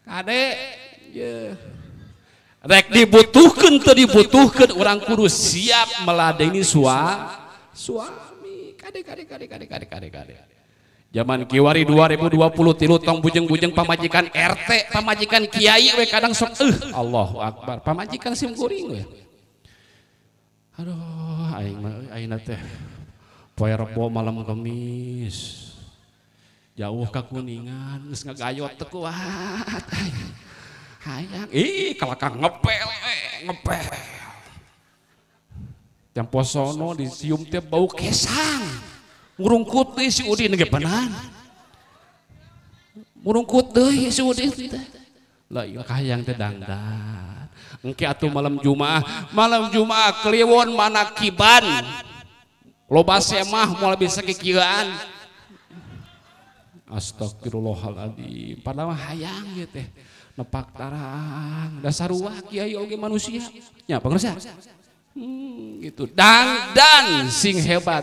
Speaker 2: kade [LAUGHS] yeah. rek dibutuhkan tuh dibutuhkan orang kudu siap meladeni sua suami kade kade kade kade kade kade kade Zaman Kiwari 2020 tilu tong bujeng-bujeng pamajikan RT, pamajikan kiai we kadang sok eh Allahu Akbar. Pamajikan sim kuring we. Aduh, aing mah eh, ayeuna teh poe Rebo malam Kamis. Jauh ka Kuningan geus ngagayot teu kuat. Hayang, ih kalakang ngepel, ngepel. Yang posono disium teh bau kesang. Murung kutih si Udin ge benar Murung kutih si Udin lah iya, kah yang yang dangdan engke atuh malam Jumaah malam Jumaah kliwon mana kiban. loba semah lebih bisa kikieuan Astagfirullahaladzim padahal hayang ya teh nepak tarang dasar ruah kiai oge manusia ya pengersa hmm, gitu dan dan sing hebat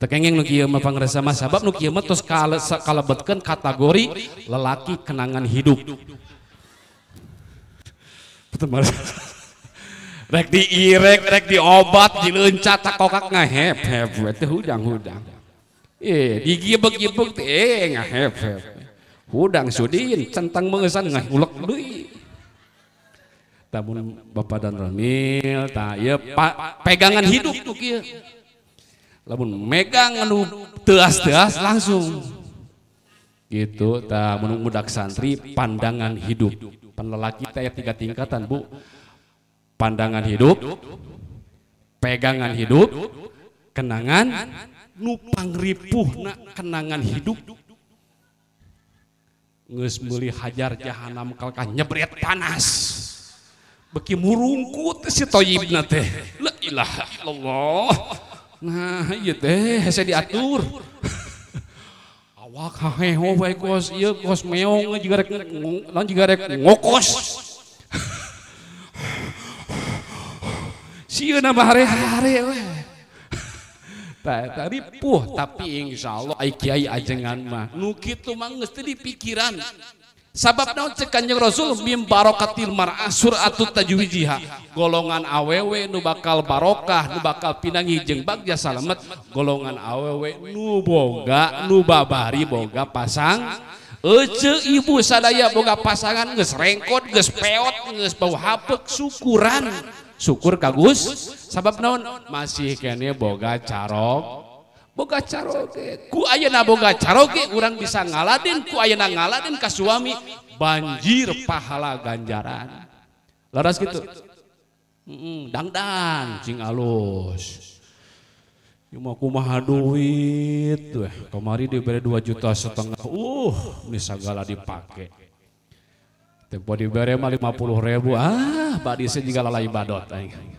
Speaker 2: tekengeng nu kieu mah pangresa mah sabab nu kieu mah tos kalebetkeun kategori lelaki kenangan hidup. Betul [LAUGHS] rek diirek rek diobat dileuncat takokak ngahep hep Itu hudang-hudang. Eh di gibek teh eh ngahep hep. Hudang sudin centang mengesan ngahulek deui. Tamun Bapak dan Ramil, tak ya, pegangan hidup tuh kia lamun megang anu teas-teas langsung gitu ta menung mudak santri pandangan hidup penlelaki ya tiga tingkatan bu pandangan hidup pegangan hidup kenangan nupang ripuh na kenangan hidup nges meli hajar jahanam kalkah nyebret panas beki murungku si toyibna teh la ilaha illallah Nah, iya teh, saya diatur. [LAUGHS] Awak haheho bae kos, iya kos meong juga rek lawan juga rek ngokos. [LAUGHS] Sieun mah hari-hari we. [LAUGHS] Tadi puh, tapi insya Allah ai kiai ajengan mah. nuki tuh mah geus di pikiran. kera sabab daun cekanye Rasul mim Barookatilmar Asur At Tajuwi jiha golongan awew nu bakal barokah nu bakal pinang hijajeng Bagja Samet golongan awew nu boga nubabari Boga pasangce ibu sadaya boga pasangan ngesrengkot gespeot nge syukuran syukur kagus sabab noon masih kenya boga caraok boga caroge ku ayeuna boga caroge urang bisa ngaladen ku ayeuna ngaladen ka suami banjir pahala ganjaran laras gitu heeh dangdang cing alus Cuma kumaha duit weh. Kemari diberi dua juta setengah. Uh, ini segala dipakai. Tempo diberi mah puluh ribu. Ah, badisnya juga lalai badot. Ayo.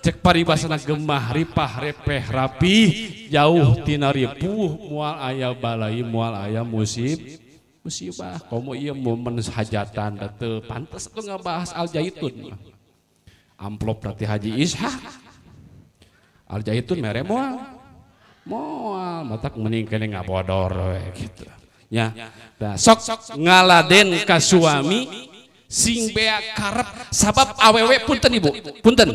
Speaker 2: cek paribasana gemah ripah repeh rapi jauh tina ripuh mual aya balai mual aya musib musibah komo iya momen hajatan da pantas pantes nggak bahas al jaitun amplop berarti Haji isha al jaitun mere mual moal matak mending nggak bodor we gitu ya nah, sok, sok ngaladen ka suami sing bea karep sabab awewe punten ibu punten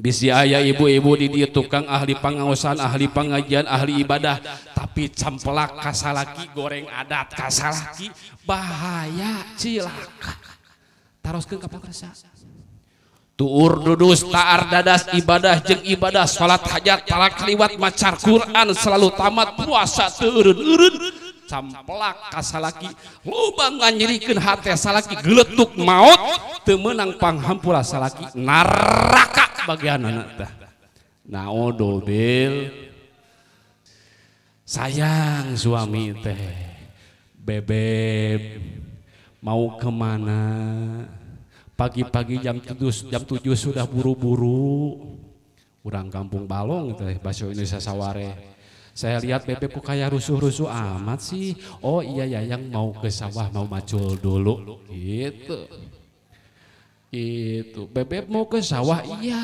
Speaker 2: i aya ibu-ibu di tukang ahli pangangan ahli pengajian ahli ibadah tapi camppela kasa lagi goreng adat kasal bahayacil turdusar dadas ibadah ibadah salat hajar cal keliwat ma Quran selalu tamat puasa turunurun camplak kasalaki lubang nganyirikeun hati salaki geletuk maut temenang panghampura salaki bagian anak tah naodo bil sayang suami teh bebek mau kemana pagi-pagi jam tujuh jam tujuh sudah buru-buru urang kampung balong teh bahasa Indonesia saware saya lihat bebekku kok kayak rusuh-rusuh amat sih. Oh, oh iya ya yang iya, mau ke sawah mau macul dulu itu Gitu. Bebek mau ke sawah iya.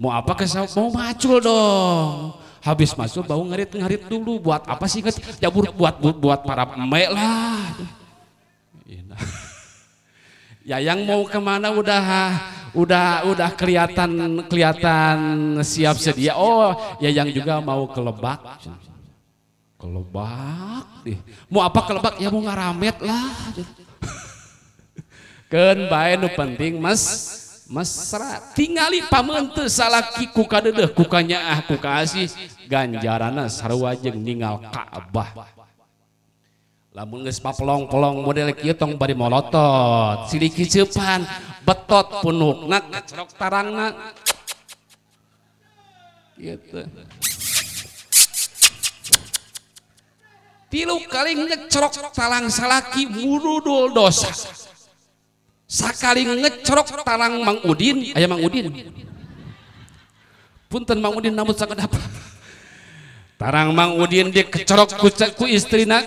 Speaker 2: Mau apa ke sawah? Mau macul dong. Habis macul bau ngarit-ngarit dulu buat apa sih Ya Jabur buat buat, buat para emek lah. Iya. [LAUGHS] Ya yang mau kemana udah udah udah kelihatan kelihatan siap sedia. Oh, ya yang juga mau ke Lebak. Ke Lebak Mau apa ke Lebak? Ya mau ngaramet lah. [LAUGHS] Ken bae nu penting Mas mesra tingali pamente salaki ku kadedeh ku kanyaah ku kasih ganjarana sarua jeung ningal Ka'bah lamun geus papelong-pelong model kieu tong bari molotot siliki ceupan betot punukna kecerok tarangna gitu tilu kali ngecerok talang salaki murudul dosa sakali ngecerok talang Mang Udin aya Mang Udin punten Mang Udin namun sakit apa tarang Mang Udin dikecerok ku, ku istrina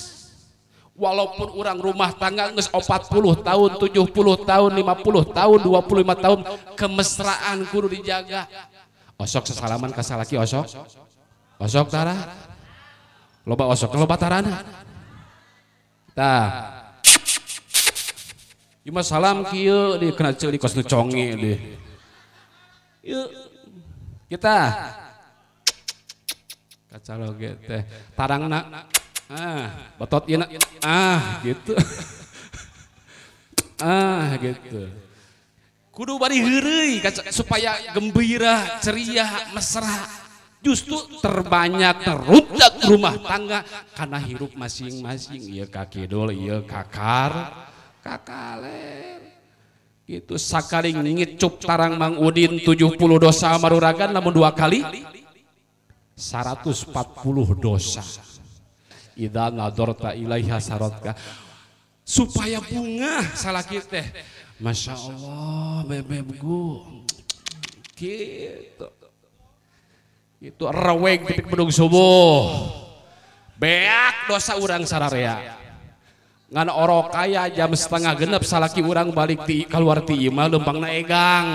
Speaker 2: walaupun orang rumah tangga nges 40 tahun 70 tahun 50 tahun 25 tahun kemesraan kudu dijaga osok sesalaman kasalaki osok osok tara loba osok loba tarana tah Ima salam kieu di kena ceuli kos nu conge di. Yuk kita ge teh tarangna ah betot ya ah gitu [LAUGHS] ah gitu kudu bari heureuy supaya gembira ceria mesra justru terbanyak terudak rumah tangga karena hirup masing-masing iya kaki dol iya kakar kakaler gitu nginget ngicup tarang Mang Udin 70 dosa maruragan namun dua kali 140 dosa supaya bunga salah teh Masya Allah bebe itutik subuh be dosa urang sararia nga Or kaya ajabestengah genep salaki urang balikti Kalwartial Dempang naegang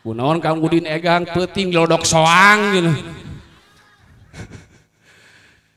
Speaker 2: Gunaon kamu buddin egang petingdok soang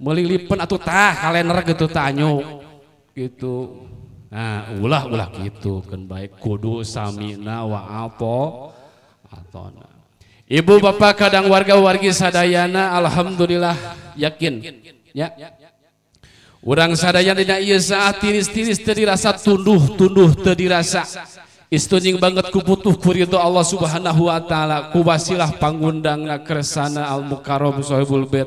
Speaker 2: melilipen atau tah kalender gitu tanyo gitu nah ulah ulah gitu kan baik kudu samina wa apo atau. ibu bapak kadang warga wargi sadayana alhamdulillah yakin ya orang sadayana tidak iya saat tiris-tiris terdirasa tunduh-tunduh terdirasa dirasa Istunying banget kubutuh kurido Allah subhanahu wa ta'ala wasilah pangundang kersana al-mukarram sahibul bed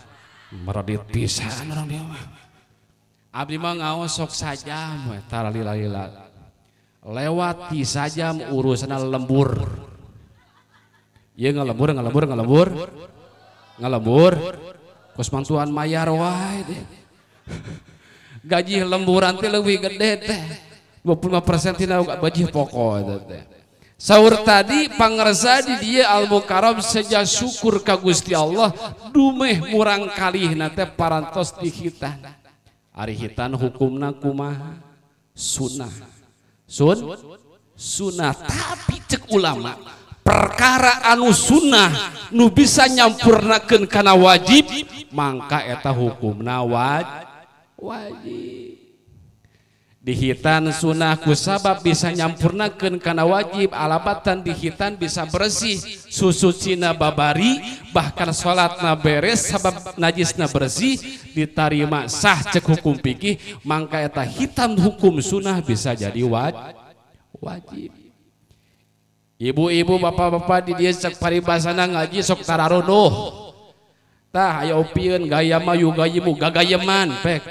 Speaker 2: meredit pisan orang dia mah. Abdi mah ngaos sok sajam taralila-lila. Lewati sajam urusan lembur. Ieu iya, ngelembur ngelembur ngelembur. Ngelembur. Kos mantuan mayar wae Gaji lemburan teh lebih gede teh. 25% tina gaji pokok teh. Sauur tadi panerza di dia Al-bukqaram sejak syukur ka Gusti Allah dumeh kurangrang kalinate paras di kita Arihitan hukum nakuma sunnah sunnah tapi cek ulama perkaraanu sunnah nu bisa nyampurnakan karena wajib Mangka eta hukum nawa wajib. dihitan sunnah kusabab bisa nyampurnakan karena wajib alabatan dihitan bisa bersih susu cina babari bahkan na beres sabab najisna bersih diterima sah cek hukum pikih maka eta hitam hukum sunnah bisa jadi wajib ibu-ibu bapak-bapak di dia cek paribasana ngaji sok tararodoh tah ayo pion gaya mayu gayimu gagayeman pek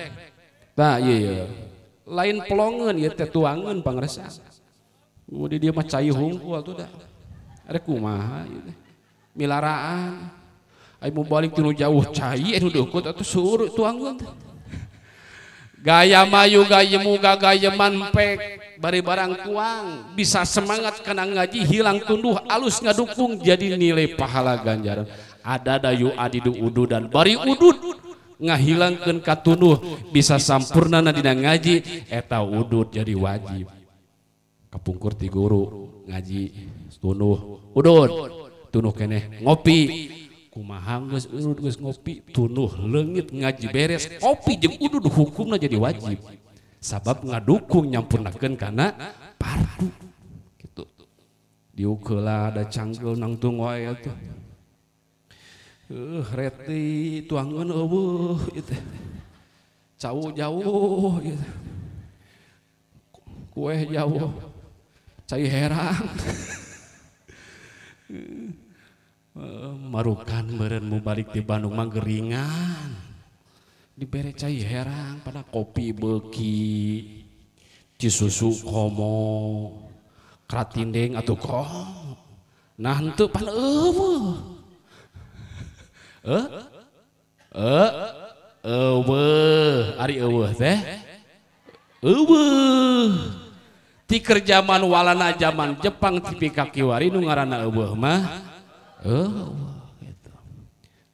Speaker 2: tah iya, iya lain pelongen ya teh tuangan pangresa kemudian dia mah cayu hungkul tuh dah ada kumaha ya milaraan ayo mau balik tinu jauh cai anu eh, dukut atau suruh tuangan gaya mayu gaya muga gaya manpek bari barang kuang bisa semangat kena ngaji hilang tunduh alus ngadukung jadi nilai pahala ganjaran ada dayu adidu udu dan bari udud ngahilangkan katunuh bisa sammpurna Na ngaji eteta udhu jadi wajib kapungkurti guru ngaji sunuh ud tunuh keeh ngopi ku ngopi tunuhlengit ngaji beres ngopi je hukumnya jadi wajib sabab nggak dukungnyampurnakan karena parah diulah ada cangkel nangtung tuh re tuangunuhuh ku jauh heran [LAUGHS] marukan merenmu balik di panungman ringan diper cair heran pernah kopi bekiu komo krang atau nanti pan ummu Eh? Eh? eh ari eueuh teh. Eueuh. Ti kerjaman walana zaman Jepang tipi kakiwari nu ngarana eueuh mah. Eueuh gitu.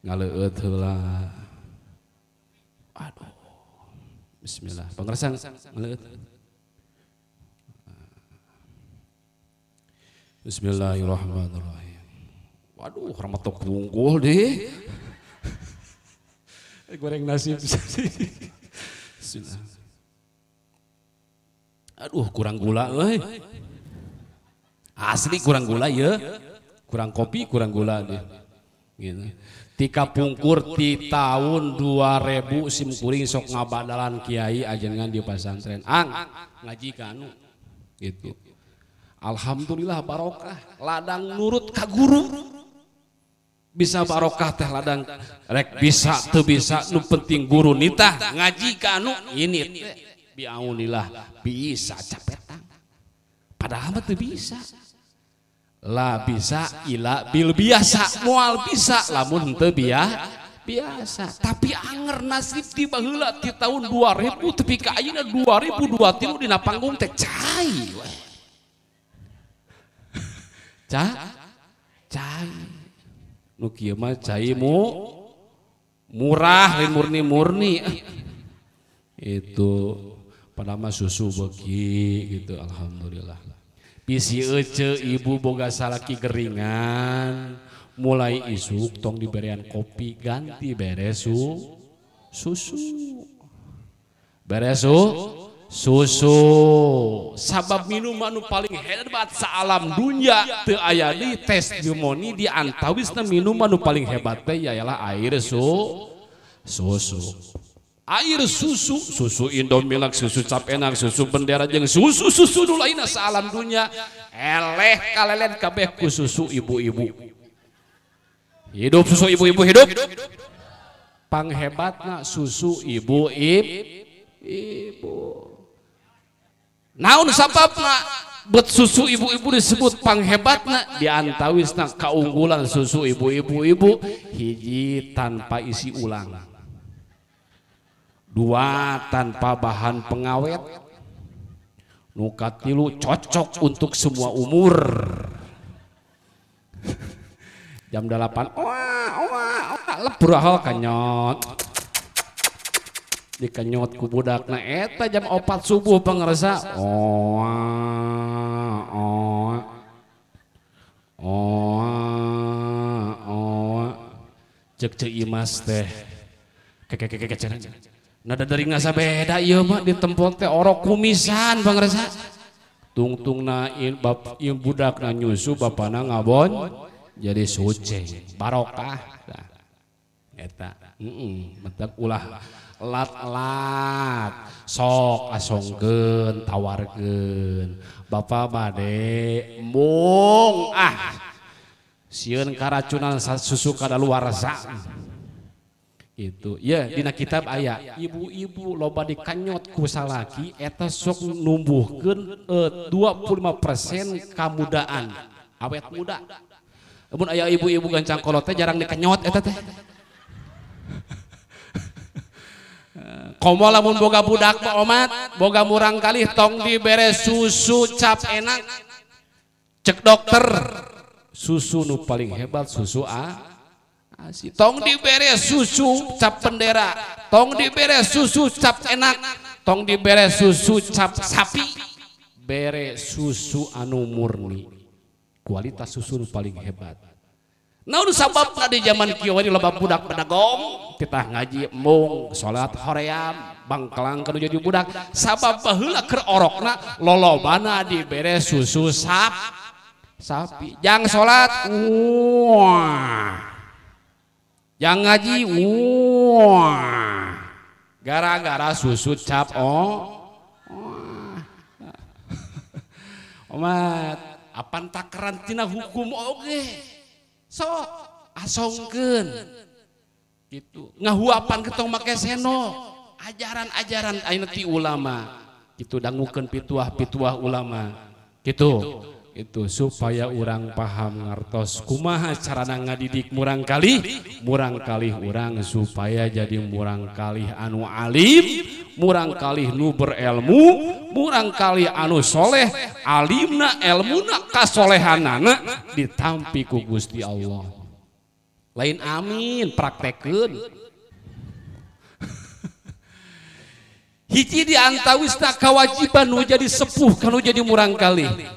Speaker 2: Ngaleueut heula. Aduh. Bismillah. Pengersang ngaleueut. Bismillahirrahmanirrahim. Aduh, ramet bungkul deh. [LAUGHS] Eh, goreng nasi. Aduh, kurang gula euy. Eh. Asli kurang gula ya. Kurang kopi, kurang gula deh. Gitu. Tika pungkur di tahun 2000 simkuring sok ngabadalan kiai ajengan di pasantren. Ang, ngaji kanu. Gitu. Alhamdulillah barokah ladang nurut ka guru bisa barokah teh ladang rek bisa tuh bisa nu penting guru nita ngaji ka anu ini biaunilah bisa capetang padahal mah teu bisa lah bisa ila bil biasa moal bisa lamun teu biasa biasa tapi anger nasib di baheula di tahun 2000 tapi ka ayeuna 2023 di panggung teh cai cai nu kieu mah cai mu murah limurni murni-murni itu pada mah susu beki gitu alhamdulillah bisi ece ibu boga salaki geringan mulai isuk tong diberian kopi ganti beresu susu beresu susu sabab minuman paling hebat sealam dunia teayadi testimoni di antawisna minuman paling hebat teh ialah air su susu air susu susu indomilak susu cap enak susu bendera jeng susu susu lainna sealam dunia eleh kalelen kabeh ku susu ibu-ibu hidup susu ibu-ibu hidup panghebatna susu ibu ibu, ibu naun sababna bet susu ibu-ibu disebut panghebat diantawis diantawisna keunggulan susu ibu-ibu ibu hiji tanpa isi ulang dua tanpa bahan pengawet nukatilu cocok untuk semua umur jam delapan wah wah lebur hal kanyot diyowat kubudak na eta jam obat subuh pengerssa nada dari beda diemp teh or kumisan peng tungtung na badak nyususu Bapak na ngabon jadi suci barkah be ulahlah latlatt sok asonggen tawar ba baddeng ah si keracunan susu ada luarsa itu ya Di kitab ayaah ibu-ibu loba di kanyot kusa lagi et sok numbuhken 25%kemudaan eh, awet muda pun ayaah ibu-ibu gancang kolote jarang diyot itu teh Komo lamun boga budak omat, boga murang kali tong dibere susu cap enak. Cek dokter, susu nu paling hebat susu A. Asi. Tong dibere susu cap bendera, tong dibere susu cap enak, tong dibere susu cap sapi, Bere susu anu murni. Kualitas susu nu paling hebat. Naun sabab di zaman kiai lebah budak pedagong kita ngaji mung sholat hoream bangkelang kana jadi budak sabab baheula lolo orokna lolobana beres susu sap sapi jang sholat, wah jang ngaji wah gara-gara susu cap oh [LAUGHS] Omat, apa takaran tina hukum oke? okay. so asongken ngahuapan ketong make seno ajaran-ajaran ulama itu dangukan pituah-pittuah ulama gitu. itu supaya orang paham ngertos kumaha carana ngadidik murang kali murang kali orang supaya jadi murang kali anu alim murang kali nu berilmu murang kali anu soleh alimna elmuna kasolehanana ditampi ku di Allah lain amin praktekun [LAUGHS] hiji diantawis tak kewajiban nu jadi sepuh kanu jadi murang kali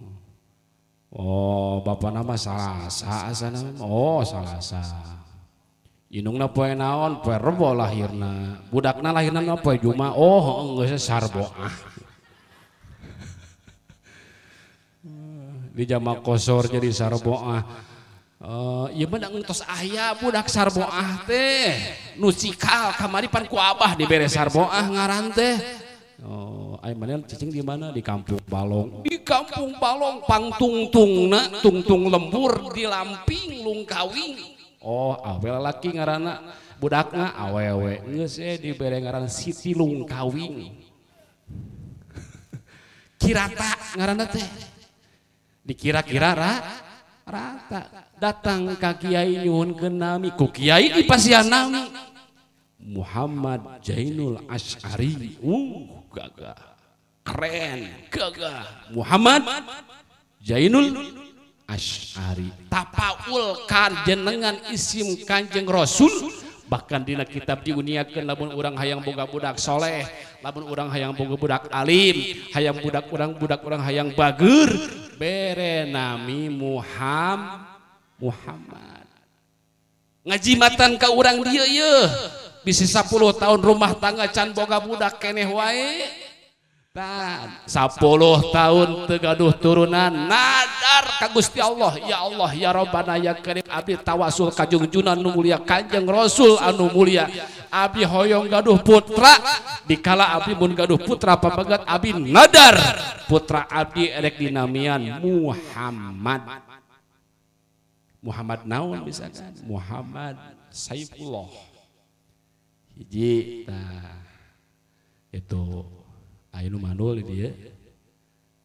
Speaker 2: Oh bapak nama Oh salah naonbo lahirna budak na lahiran juma oh sarbo [LAUGHS] dijama kosor nyeri sabo ayadak sarbo teh nucikal kamaripankuah di bere sarbo ah, eh, ah, ah ngarantte oh mana cacing di mana? Di kampung Balong. Di kampung Balong tung tungtung lembur di Lamping Lungkawi Oh, awel laki ngarana budakna awewe. Geus di dibere ngaran Siti Lungkawi [LAUGHS] Kirata ngarana teh. Dikira-kira ra rata. Datang ka Kiai nyuhunkeun nami ku Kiai di nami Muhammad Jainul Ash'ari. Uh, gagah. kerenga Muhammad Zainulharijen isim Kanjeng Rasul bahkan Di kitab diuniiaakan labun orang hayang boga-budaksholeh labun urang hayang bunga-budak Alilim hayam budak kurang budak orang hayang bager bere na Muhammad Muhammad ngajimatan ke urang dia bis bisa 10 tahun rumah tanggacan boga-budak keeh wae sepuluh tahun tegaduh turunan nadar ka Gusti Allah ya Allah ya Robana ya Karim abdi tawasul Kajung Junan nu mulia Kanjeng Rasul anu mulia abdi hoyong gaduh putra dikala abdi mun gaduh putra pamagat abdi nadar putra abdi erek dinamian Muhammad Muhammad naon bisa kan Muhammad Saifullah hiji itu Ayo mandul dia.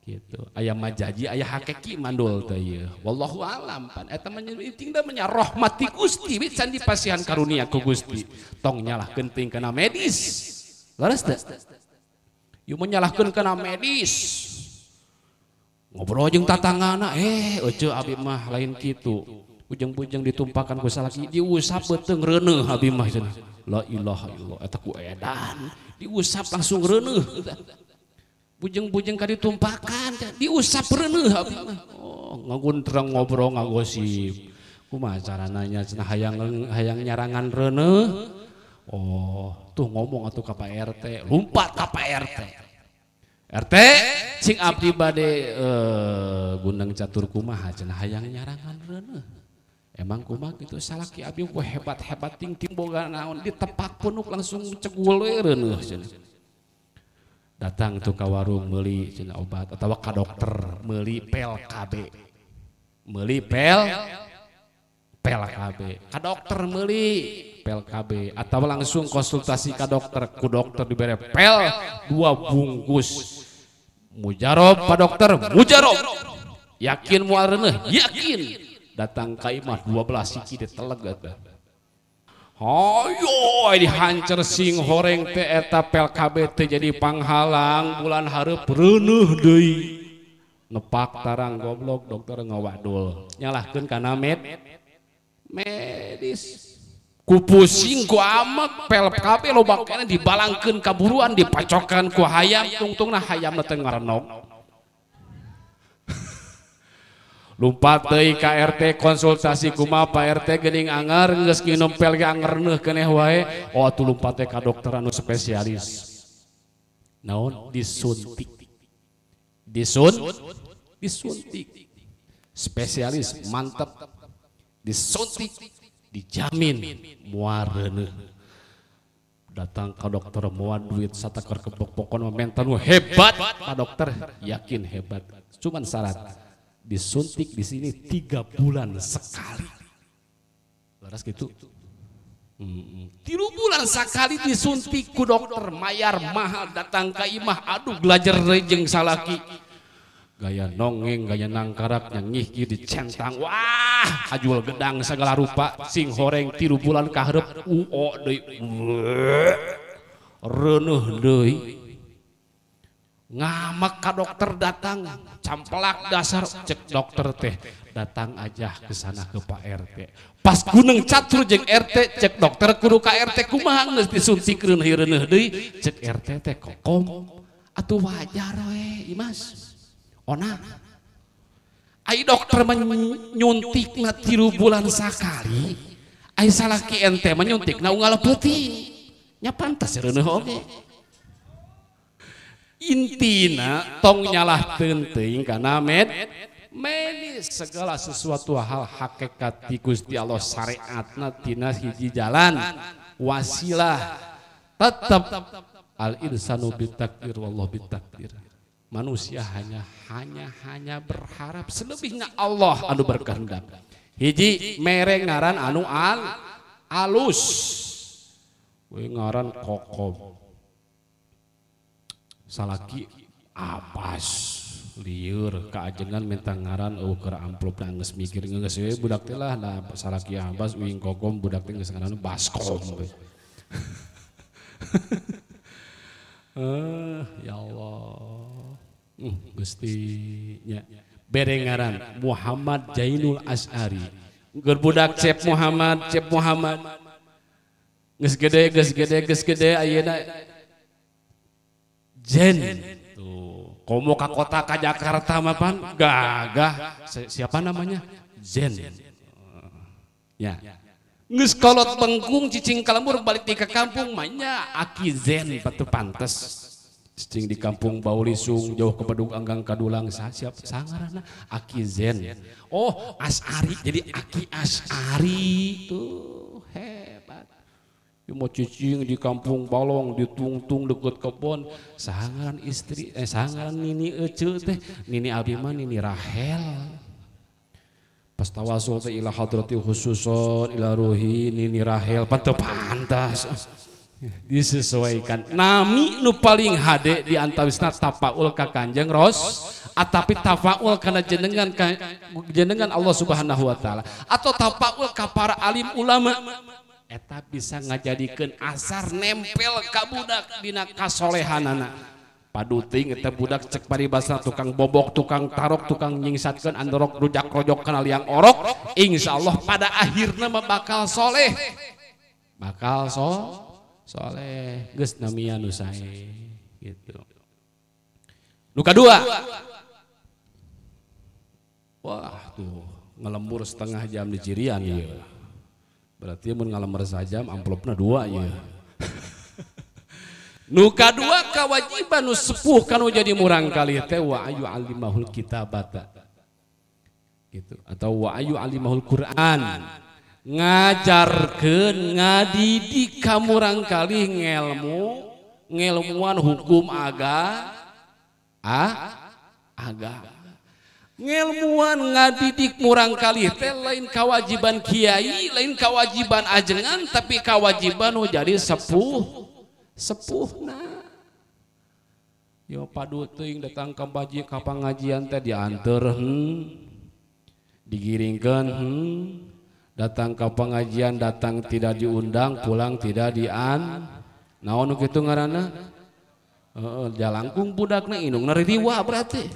Speaker 2: Gitu. Ayah majaji, ayah hakiki mandul teh Wallahu alam pan. Eta eh, penting da menya rahmati Gusti Sandi pasihan karunia ku Gusti. Tong nyalahkeun ting kana medis. Laras teh? Yu menyalahkan kena medis. Ngobrol jeng tatangana, eh ojo abi mah lain gitu. Ujung-ujung ditumpahkan ku salaki diusap beteng reuneuh abi mah cenah. diusap langsung bujeng-jeng ditumpakan diusap oh, ngobrol gosip cara nanya jenah hayang hayang nyarangan Rene Oh tuh ngomong atau kap RT lumpa RT RT Abdi eh, gunung cattur kuma jenah hayang nyarangan Rene emang kumah gitu salah ki abi ku hebat hebat ting ting boga naon tepak langsung cegul reuneuh datang tuh kawarung warung cina obat atau ke dokter meli pel KB meli pel pel KB ke dokter meli pel KB atau langsung konsultasi ke dokter ku dokter diberi pel dua bungkus mujarob pak dokter mujarob yakin muareneh yakin. datang kaimat 12 di singreng peeta pelKBT jadi panhalang bulan Har bruuh Dewi nepak tarang goblok dokter ngowadolnyalah kupu singKbang dibalangkan kaburuan dipcokanku haym tungtunglah ayam tengara nong lupa tei KRT konsultasi kuma Pak RT Gening Anger geus nginempel ge anger neuneuh keneh wae oh atuh lupa teh ka dokter anu spesialis naon disuntik disun disuntik spesialis mantep, disuntik dijamin muarene datang ke dokter muat duit satakar kepok-pokon momentan hebat pak dokter yakin hebat cuman syarat disuntik di sini tiga bulan sekali. Laras gitu. Hmm. Tilu bulan sekali disuntik ku dokter mayar mahal datang ke imah aduh gelajar rejeng salaki gaya nongeng gaya nangkarak yang ngih gitu, centang, wah hajul gedang segala rupa sing horeng tiru bulan kahrep uo deui reneuh deui ngamak dokter datang campelak dasar cek dokter teh datang aja ke sana ke Pak RT pas gunung catur jeng RT cek dokter kudu ka RT kumaha geus disuntikkeun heureuneuh deui cek RT teh kokom atuh wajar we Imas ona ai dokter menyuntikna tilu bulan sakali ai salah ente menyuntikna unggal peuting nya pantas heureuneuh oge okay intina tong nyalah tenting karena med meni segala sesuatu hal hakikat di Gusti Allah syariatna natina hiji jalan wasilah tetap al insanu bitakdir wallah bitakdir manusia hanya hanya hanya berharap selebihnya Allah anu berkehendak hiji mereng ngaran anu al alus we ngaran kokom salaki apas liur keajengan minta ngaran ukur oh, amplop dan nges mikir nges ya eh, budak telah, nah salaki abas wing kokom budak teh nges ngaran baskom [LAUGHS] eh ya Allah uh, hmm, gustinya berengaran Muhammad Jainul As'ari gerbudak cep Muhammad cep Muhammad nges gede nges gede nges gede ayeuna Jen. Tuh. Komo ke kota ke Jakarta mapan gagah. Siapa namanya? Zen, eh, Ya. Nges kolot bengkung cicing kalembur balik di ke kampung mainnya aki Zen batu pantes. Cicing di kampung Baulisung jauh ke Bedung Anggang Kadulang siap sangarana aki Zen. Oh, Asari jadi aki Asari tuh mau cicing di kampung Balong ditungtung deket kebon sangan istri eh sangan nini ece teh nini abiman nini Rahel pas tawasul teh ila hadrati khususon ila ruhi nini Rahel pante pantas disesuaikan nami nu paling hade di antawisna tapaul ka Kanjeng Ros atapi ah, tafaul karena jenengan jenengan Allah Subhanahu wa taala atau tapaul ka para alim ulama eta bisa ngajadikan asar nempel kabudak dina kasolehanana paduting eta budak cek paribasa tukang bobok tukang tarok tukang nyingsatkan androk rujak rojok kenal yang orok insya Allah pada akhirnya bakal soleh bakal so soleh gus namia nusai gitu Luka dua. wah tuh ngelembur setengah jam di cirian ya berarti mun ngalamar sajam amplopna dua ya [LAUGHS] nuka dua kewajiban nu sepuh kanu jadi murang kali teh wa ayu alimahul kitabata gitu atau wa ayu alimahul Quran ngajarkeun ngadidik kamu murang kali ngelmu ngelmuan hukum aga ah agama ngilmuwan ngaditik murang kali lain kawajiban Kyai lainkawawajiban ajengan tapi kawajiban jadi sepuh sepuh pad yang datang ke baji kapanjian teh dianter hmm. digiringkan hmm. datang ke pengajian datang tidak diundang pulang tidak dia naon gitu nga jalankung budakung wa berarti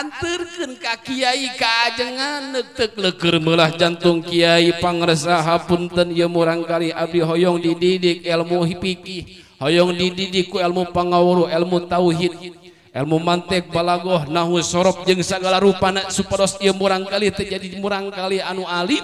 Speaker 2: terken ka Kyai kaangan leger belah jantung Kyai pangresaha pun dan ye murangkali Abi hoyong dididik elmu hipki Hoong dididikku elmu pangaruh elmu tauhid elmu mantek balago nahu segala rupania murangkali terjadi murangkali anu Ali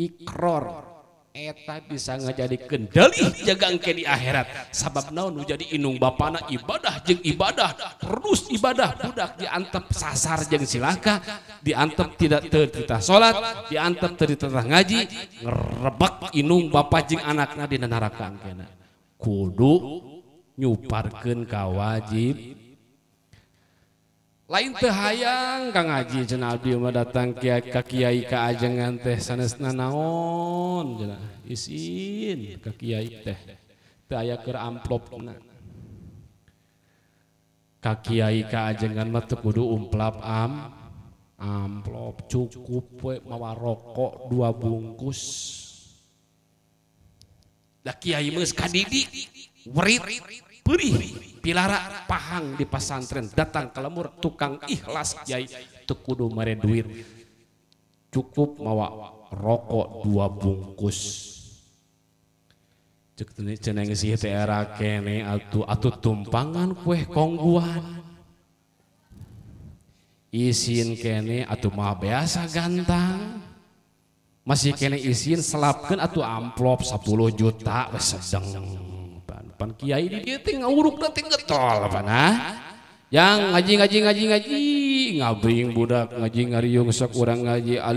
Speaker 2: Irar eta bisa jadi kendali jagang ke di akhirat sabab naon jadi inung bapana ibadah jeng ibadah terus ibadah budak diantep sasar jeng silaka diantep tidak tertitah sholat diantep tertitah ngaji ngerebek inung bapak jeng anaknya di neraka kena kudu nyuparkan kawajib lain teh hayang Ka ngaji datangai kaajengan teh naonin kaai teh amplop kaai kaajengan mete kudu umplap am amplop cukup mawa rokok dua bungkus perih pilara pahang di pesantren datang ke lemur tukang ikhlas kiai tekudu mere duit cukup mawa rokok dua bungkus cek ceneng sih teara kene atu atu tumpangan kue kongguan isin kene atu mah biasa gantang masih kene isin selapkan atu amplop 10 juta sedang Kiai yang anjing-ing ngajing-jing nga budak ngajing so orang ngaji A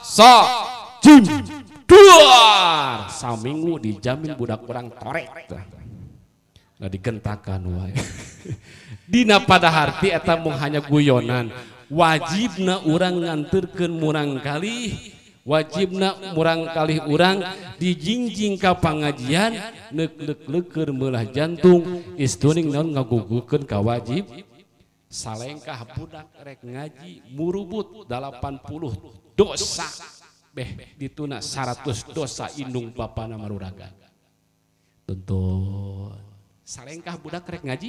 Speaker 2: so saminggu dijamin budak-purang kor nah dikentakan [LAUGHS] Dina padahati hanya guyonan wajibnya orang nganturken muang kali wajibna murang kali urang dijinjing ka pangajian neuk neuk leker melah jantung istuning naon ngagugukeun ka wajib salengkah budak rek ngaji murubut 80 dosa beh dituna 100 dosa indung bapana maruraga tentu salengkah budak rek ngaji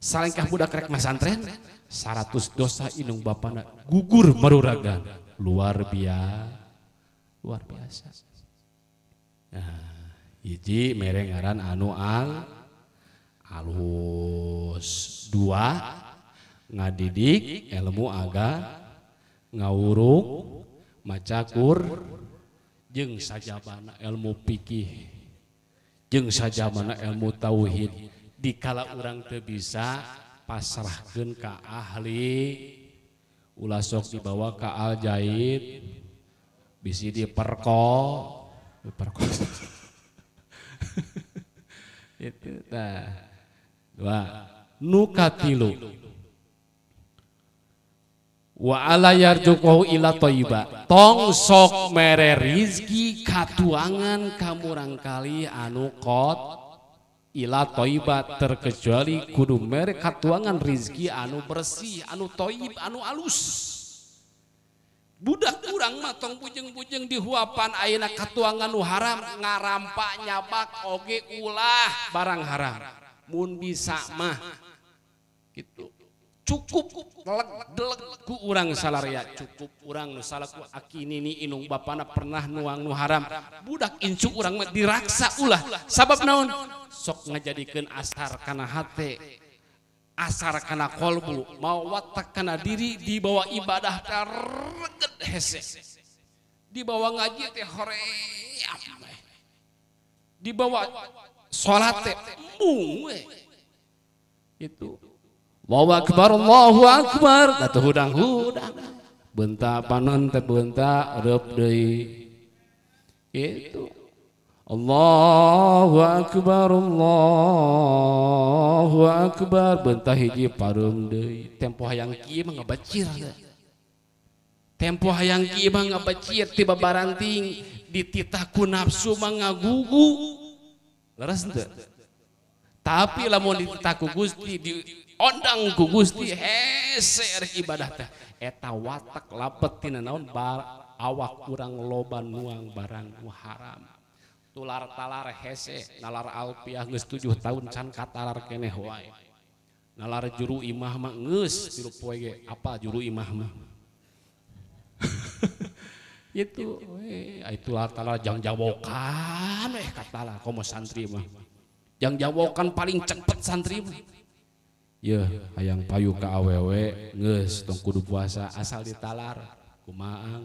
Speaker 2: salengkah budak rek masantren 100 dosa indung bapana gugur maruraga luar biasa orang luar biasa jiji mereengan anual hallus dua ngadidik ilmu agar ngawurruk macakur jeng saja mana ilmu piqih jeng saja mana ilmu tauhid di kal orang ke bisa pasahkan ke ahli ula so bahwawa Kaaljahib dan Bisi diperko, diperkosa. [LAUGHS] itu tah. Dua. Nukatilu. Wa ala yarjuqahu ila toiba Tong sok mere rizki katuangan kamu rangkali anu kot. ila toiba terkecuali kudu mere katuangan rizki anu bersih anu toib anu alus dak kurang tong pucing-pucing dihuapan aak ka tuangan Nu haam ngarampak nyabak Oke ulah barang ha bisa mah gitu cukup salaria cukup kurang akin Bapak pernah nuang Nu haram budak In kurang diraksa ulah sabab naon sok nga jadikan ashar karena hate asar kana kolbu mau watak kana diri dibawa ibadah terget hese dibawa ngaji teh di dibawa sholat teh mung itu Allahu akbar Allahu akbar atuh hudang-hudang benta panon teh benta reup deui itu Allahu akbar Allahu akbar bentah hiji parung deui tempo hayang kieu mah ngabecir tempo hayang kieu mah ngabacir tiba baranting dititah ku nafsu mah ngagugu leres teu tapi lamun dititah ku Gusti di ondang ku Gusti hese ibadah teh eta watak lapet tina naon awak kurang loba nuang barang haram tular talar hese nalar alpiah geus tujuh tahun can katalar keneh wae nalar juru imah mah geus tilup poe ge apa juru imah mah [LAUGHS] itu eh itu talar jang jawokan eh lah komo santri mah jang jawokan paling cepet santri mah ya hayang payu ka awewe geus tong kudu puasa asal ditalar kumaang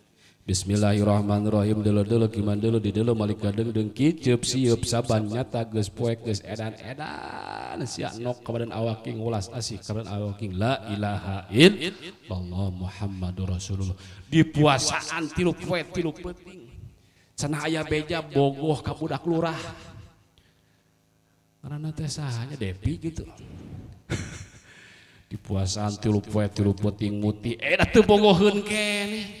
Speaker 2: Bismillahirrahmanirrahim dulu dulu gimana dulu di dulu malik gadeng deng kicup siup saban nyata gus poek gus edan edan siak nok kemudian awaking ulas asih kemudian awaking la ilaha Allah Muhammadur Rasulullah di puasaan tilu poek tilu penting cenah ayah beja bogoh kapudak budak lurah karena nanti sahanya depi gitu [LAUGHS] di puasaan tilu poek tilu penting muti edan eh, teu ke keneh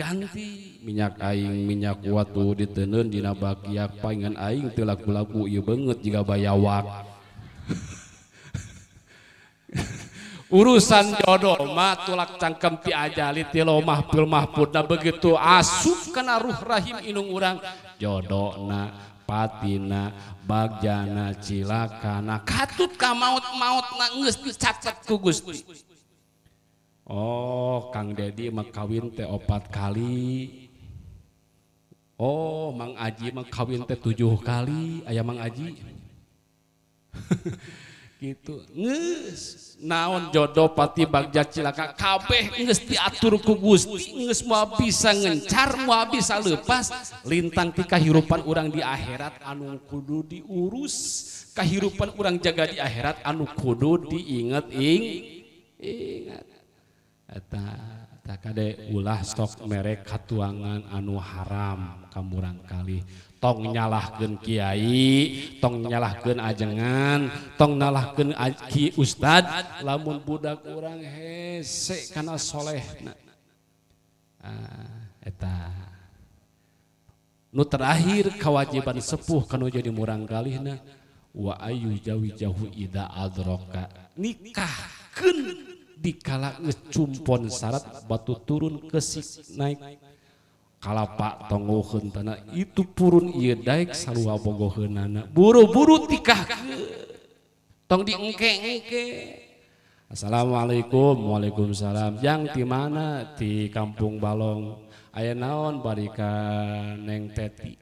Speaker 2: orang minyak aing minyak watuh ditenun di naba pengeninglaklaku y banget juga baywak [LAUGHS] urusan jodoma tulak cangkemti aja littilomahtulmahfud dan begitu asub kena ruh rahim minuung orangrang jodona patina bagjana ciakan katupka maut maut nacat kugus Oh Kang Dedi Mekawin tepat kali Oh Ma aji Mekawin T7 kali ayam Ma aji [LAUGHS] gitu naon jodohpati bagcilaka kabehatur kugus bisa ngancar bisa lepas lintang pi kehidupan kurang di akhirat anu Kudu diurus kehidupan kurang jaga di akhirat Anu Kudu diingat ing takdek ulah stok merek katuangan anu haram kamurangkali tong nyalah ge Kyai tongnyalah ke ngan tong nalah keji Uusta lamun mudadak kurang he karenasholeh ah, Nu terakhir kewajiban sepuh keuh jadi murang kali nah wa Ayu jawi jauh Idadroka nikah Di kala ngecumpon syarat batu turun ke sik naik kalapa tonggoheun tanah itu purun iya selalu apa sarua nana buru-buru tikah tong diengke-engke Assalamualaikum Waalaikumsalam yang di mana di Kampung Balong Ayah naon barika neng teti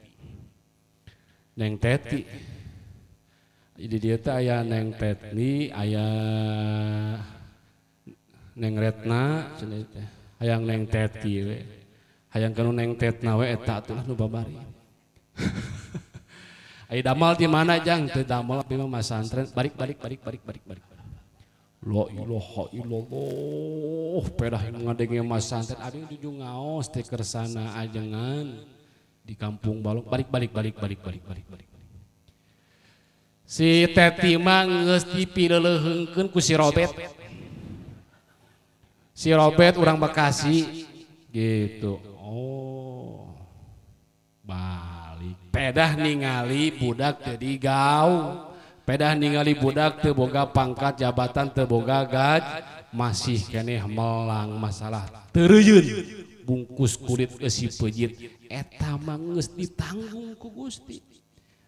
Speaker 2: neng teti jadi dia tuh Ayah neng teti Ayah nengretnaangng hay kalau nengna balikbalikbalik di kampung baluk balik-balik balik balik balikbalikbalik si ku robe Robert kurang Bekasi gitu oh. Bal pedah ningali budak ketigau pedah ningali budak terboga pangkat jabatan terboga gaj masih kene melang masalah terujun bungkus kulit ke si pejit etamnge di tanganku Gusti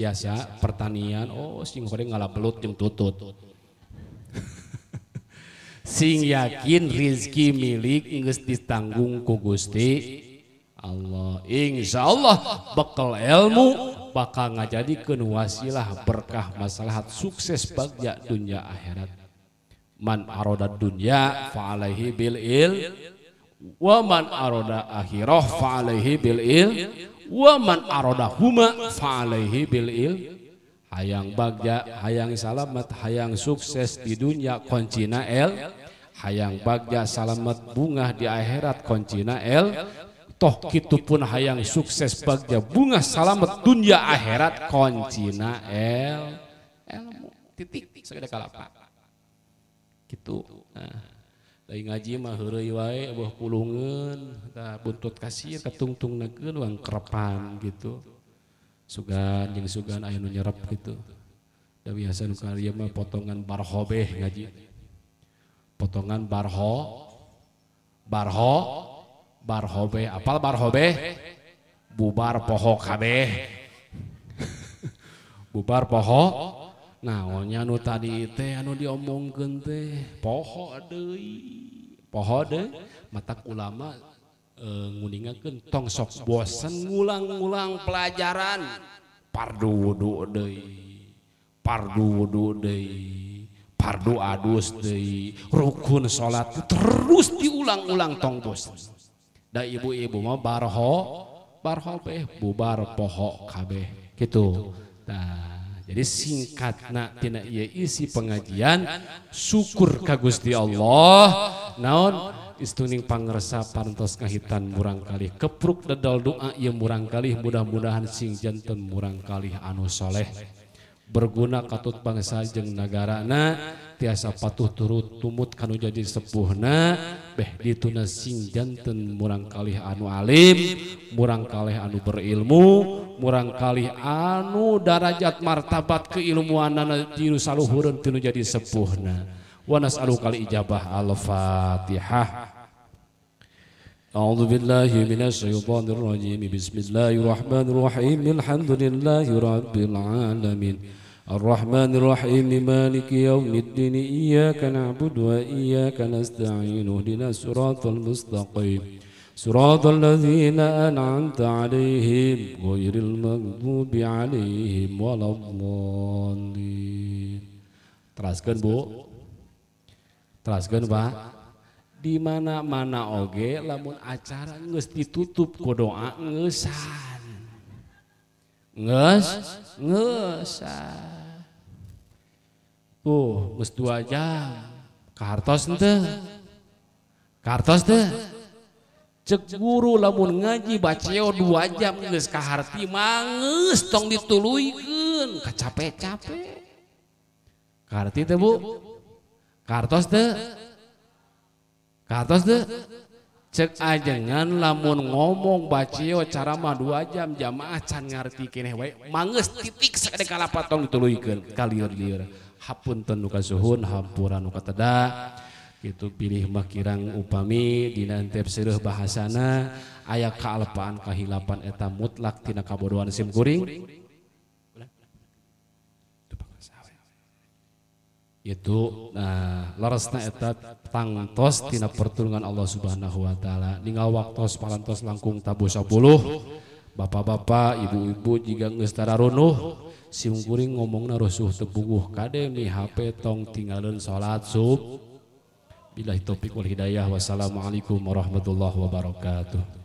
Speaker 2: biasa pertanian oh sing hore ngalabelut jeung tutut [LAUGHS] sing yakin rizki milik geus ditanggung ku Gusti Allah insya Allah bekal ilmu bakal ngajadikeun wasilah berkah maslahat sukses bagja dunia akhirat man aroda dunya fa alaihi bil il wa man aroda akhirah fa alaihi bil il wa man arada huma faalehi bil il hayang bagja hayang salamat hayang sukses di dunia koncina el hayang bagja salamat bunga di akhirat koncina el toh kitu pun hayang sukses bagja bunga salamat dunia akhirat koncina el titik segala kalapa gitu nah. Kh ngaji pul butut kasih ketungtung negeriang kerepang gitu suganing sugan aya nyerap gitu deasan kali potongan barhobe ngaji potongan barho barho barhobe apal barhobe bubar pohokkabeh [LAUGHS] bubar pohok nya tadiong pohok poho de mata ulamaingken e, tongsok bon ngulang-ulang pelajaran pardu pardu parduus rukun salat terus diulang-ulang tongkos ibu-ibu mau barho barhol bubar pohok kabeh gitu Da ingkatnak isi pengajian syukur kagus di Allah naon istuning panggersa pantos kahitan murangkali keukk dadol doa yang murangkali mudah-mudahan singjannten murangkali anu Shaleh berguna katut bangsaajeng negara na yang tiasa patuh turut tumut kanu jadi sepuhna beh dituna sing janten murang kalih anu alim murang kalih anu berilmu murang kalih anu darajat martabat keilmuan nana tinu saluhurun tinu jadi sepuhna wanas alu kali ijabah al-fatihah أعوذ بالله من الشيطان الرجيم بسم الله الرحمن الرحيم الحمد لله رب العالمين الرحمن الرحيم مالك يوم الدين إياك نعبد وإياك نستعين اهدنا الصراط المستقيم صراط الذين أنعمت عليهم غير المغضوب عليهم ولا الضالين Teraskan Bu Teraskan Pak di mana-mana oge lamun acara ngesti tutup Kodoa ngesah Nges, ngesa. tuh nges dua jam. Kartos ente. Kartos deh. Cek guru lamun ngaji baceo dua jam nges kaharti manges tong dituluikan. Kacape-cape. Karti tebu, bu. Kartos deh. Kartos deh. cek ajajangan lamun ngomong bacio cara madu jam jamaca ngartikin hewek man titikkala patong Hapun tenuka suhun hammpuan ukatedda itu pilih makirarang upami dinp siruh bahasana aya kealfaankahhilapan eta mutlaktina kaburuan simkuring. itu nah larasna eta tangtos tina pertulungan Allah Subhanahu wa taala ninggal waktos palantos langkung tabu 10 bapak-bapak ibu-ibu jika ngestara runuh siungkuring ngomongna rusuh tebuguh kade mi HP tong tinggalin salat sub bila topik wal hidayah wassalamualaikum warahmatullahi wabarakatuh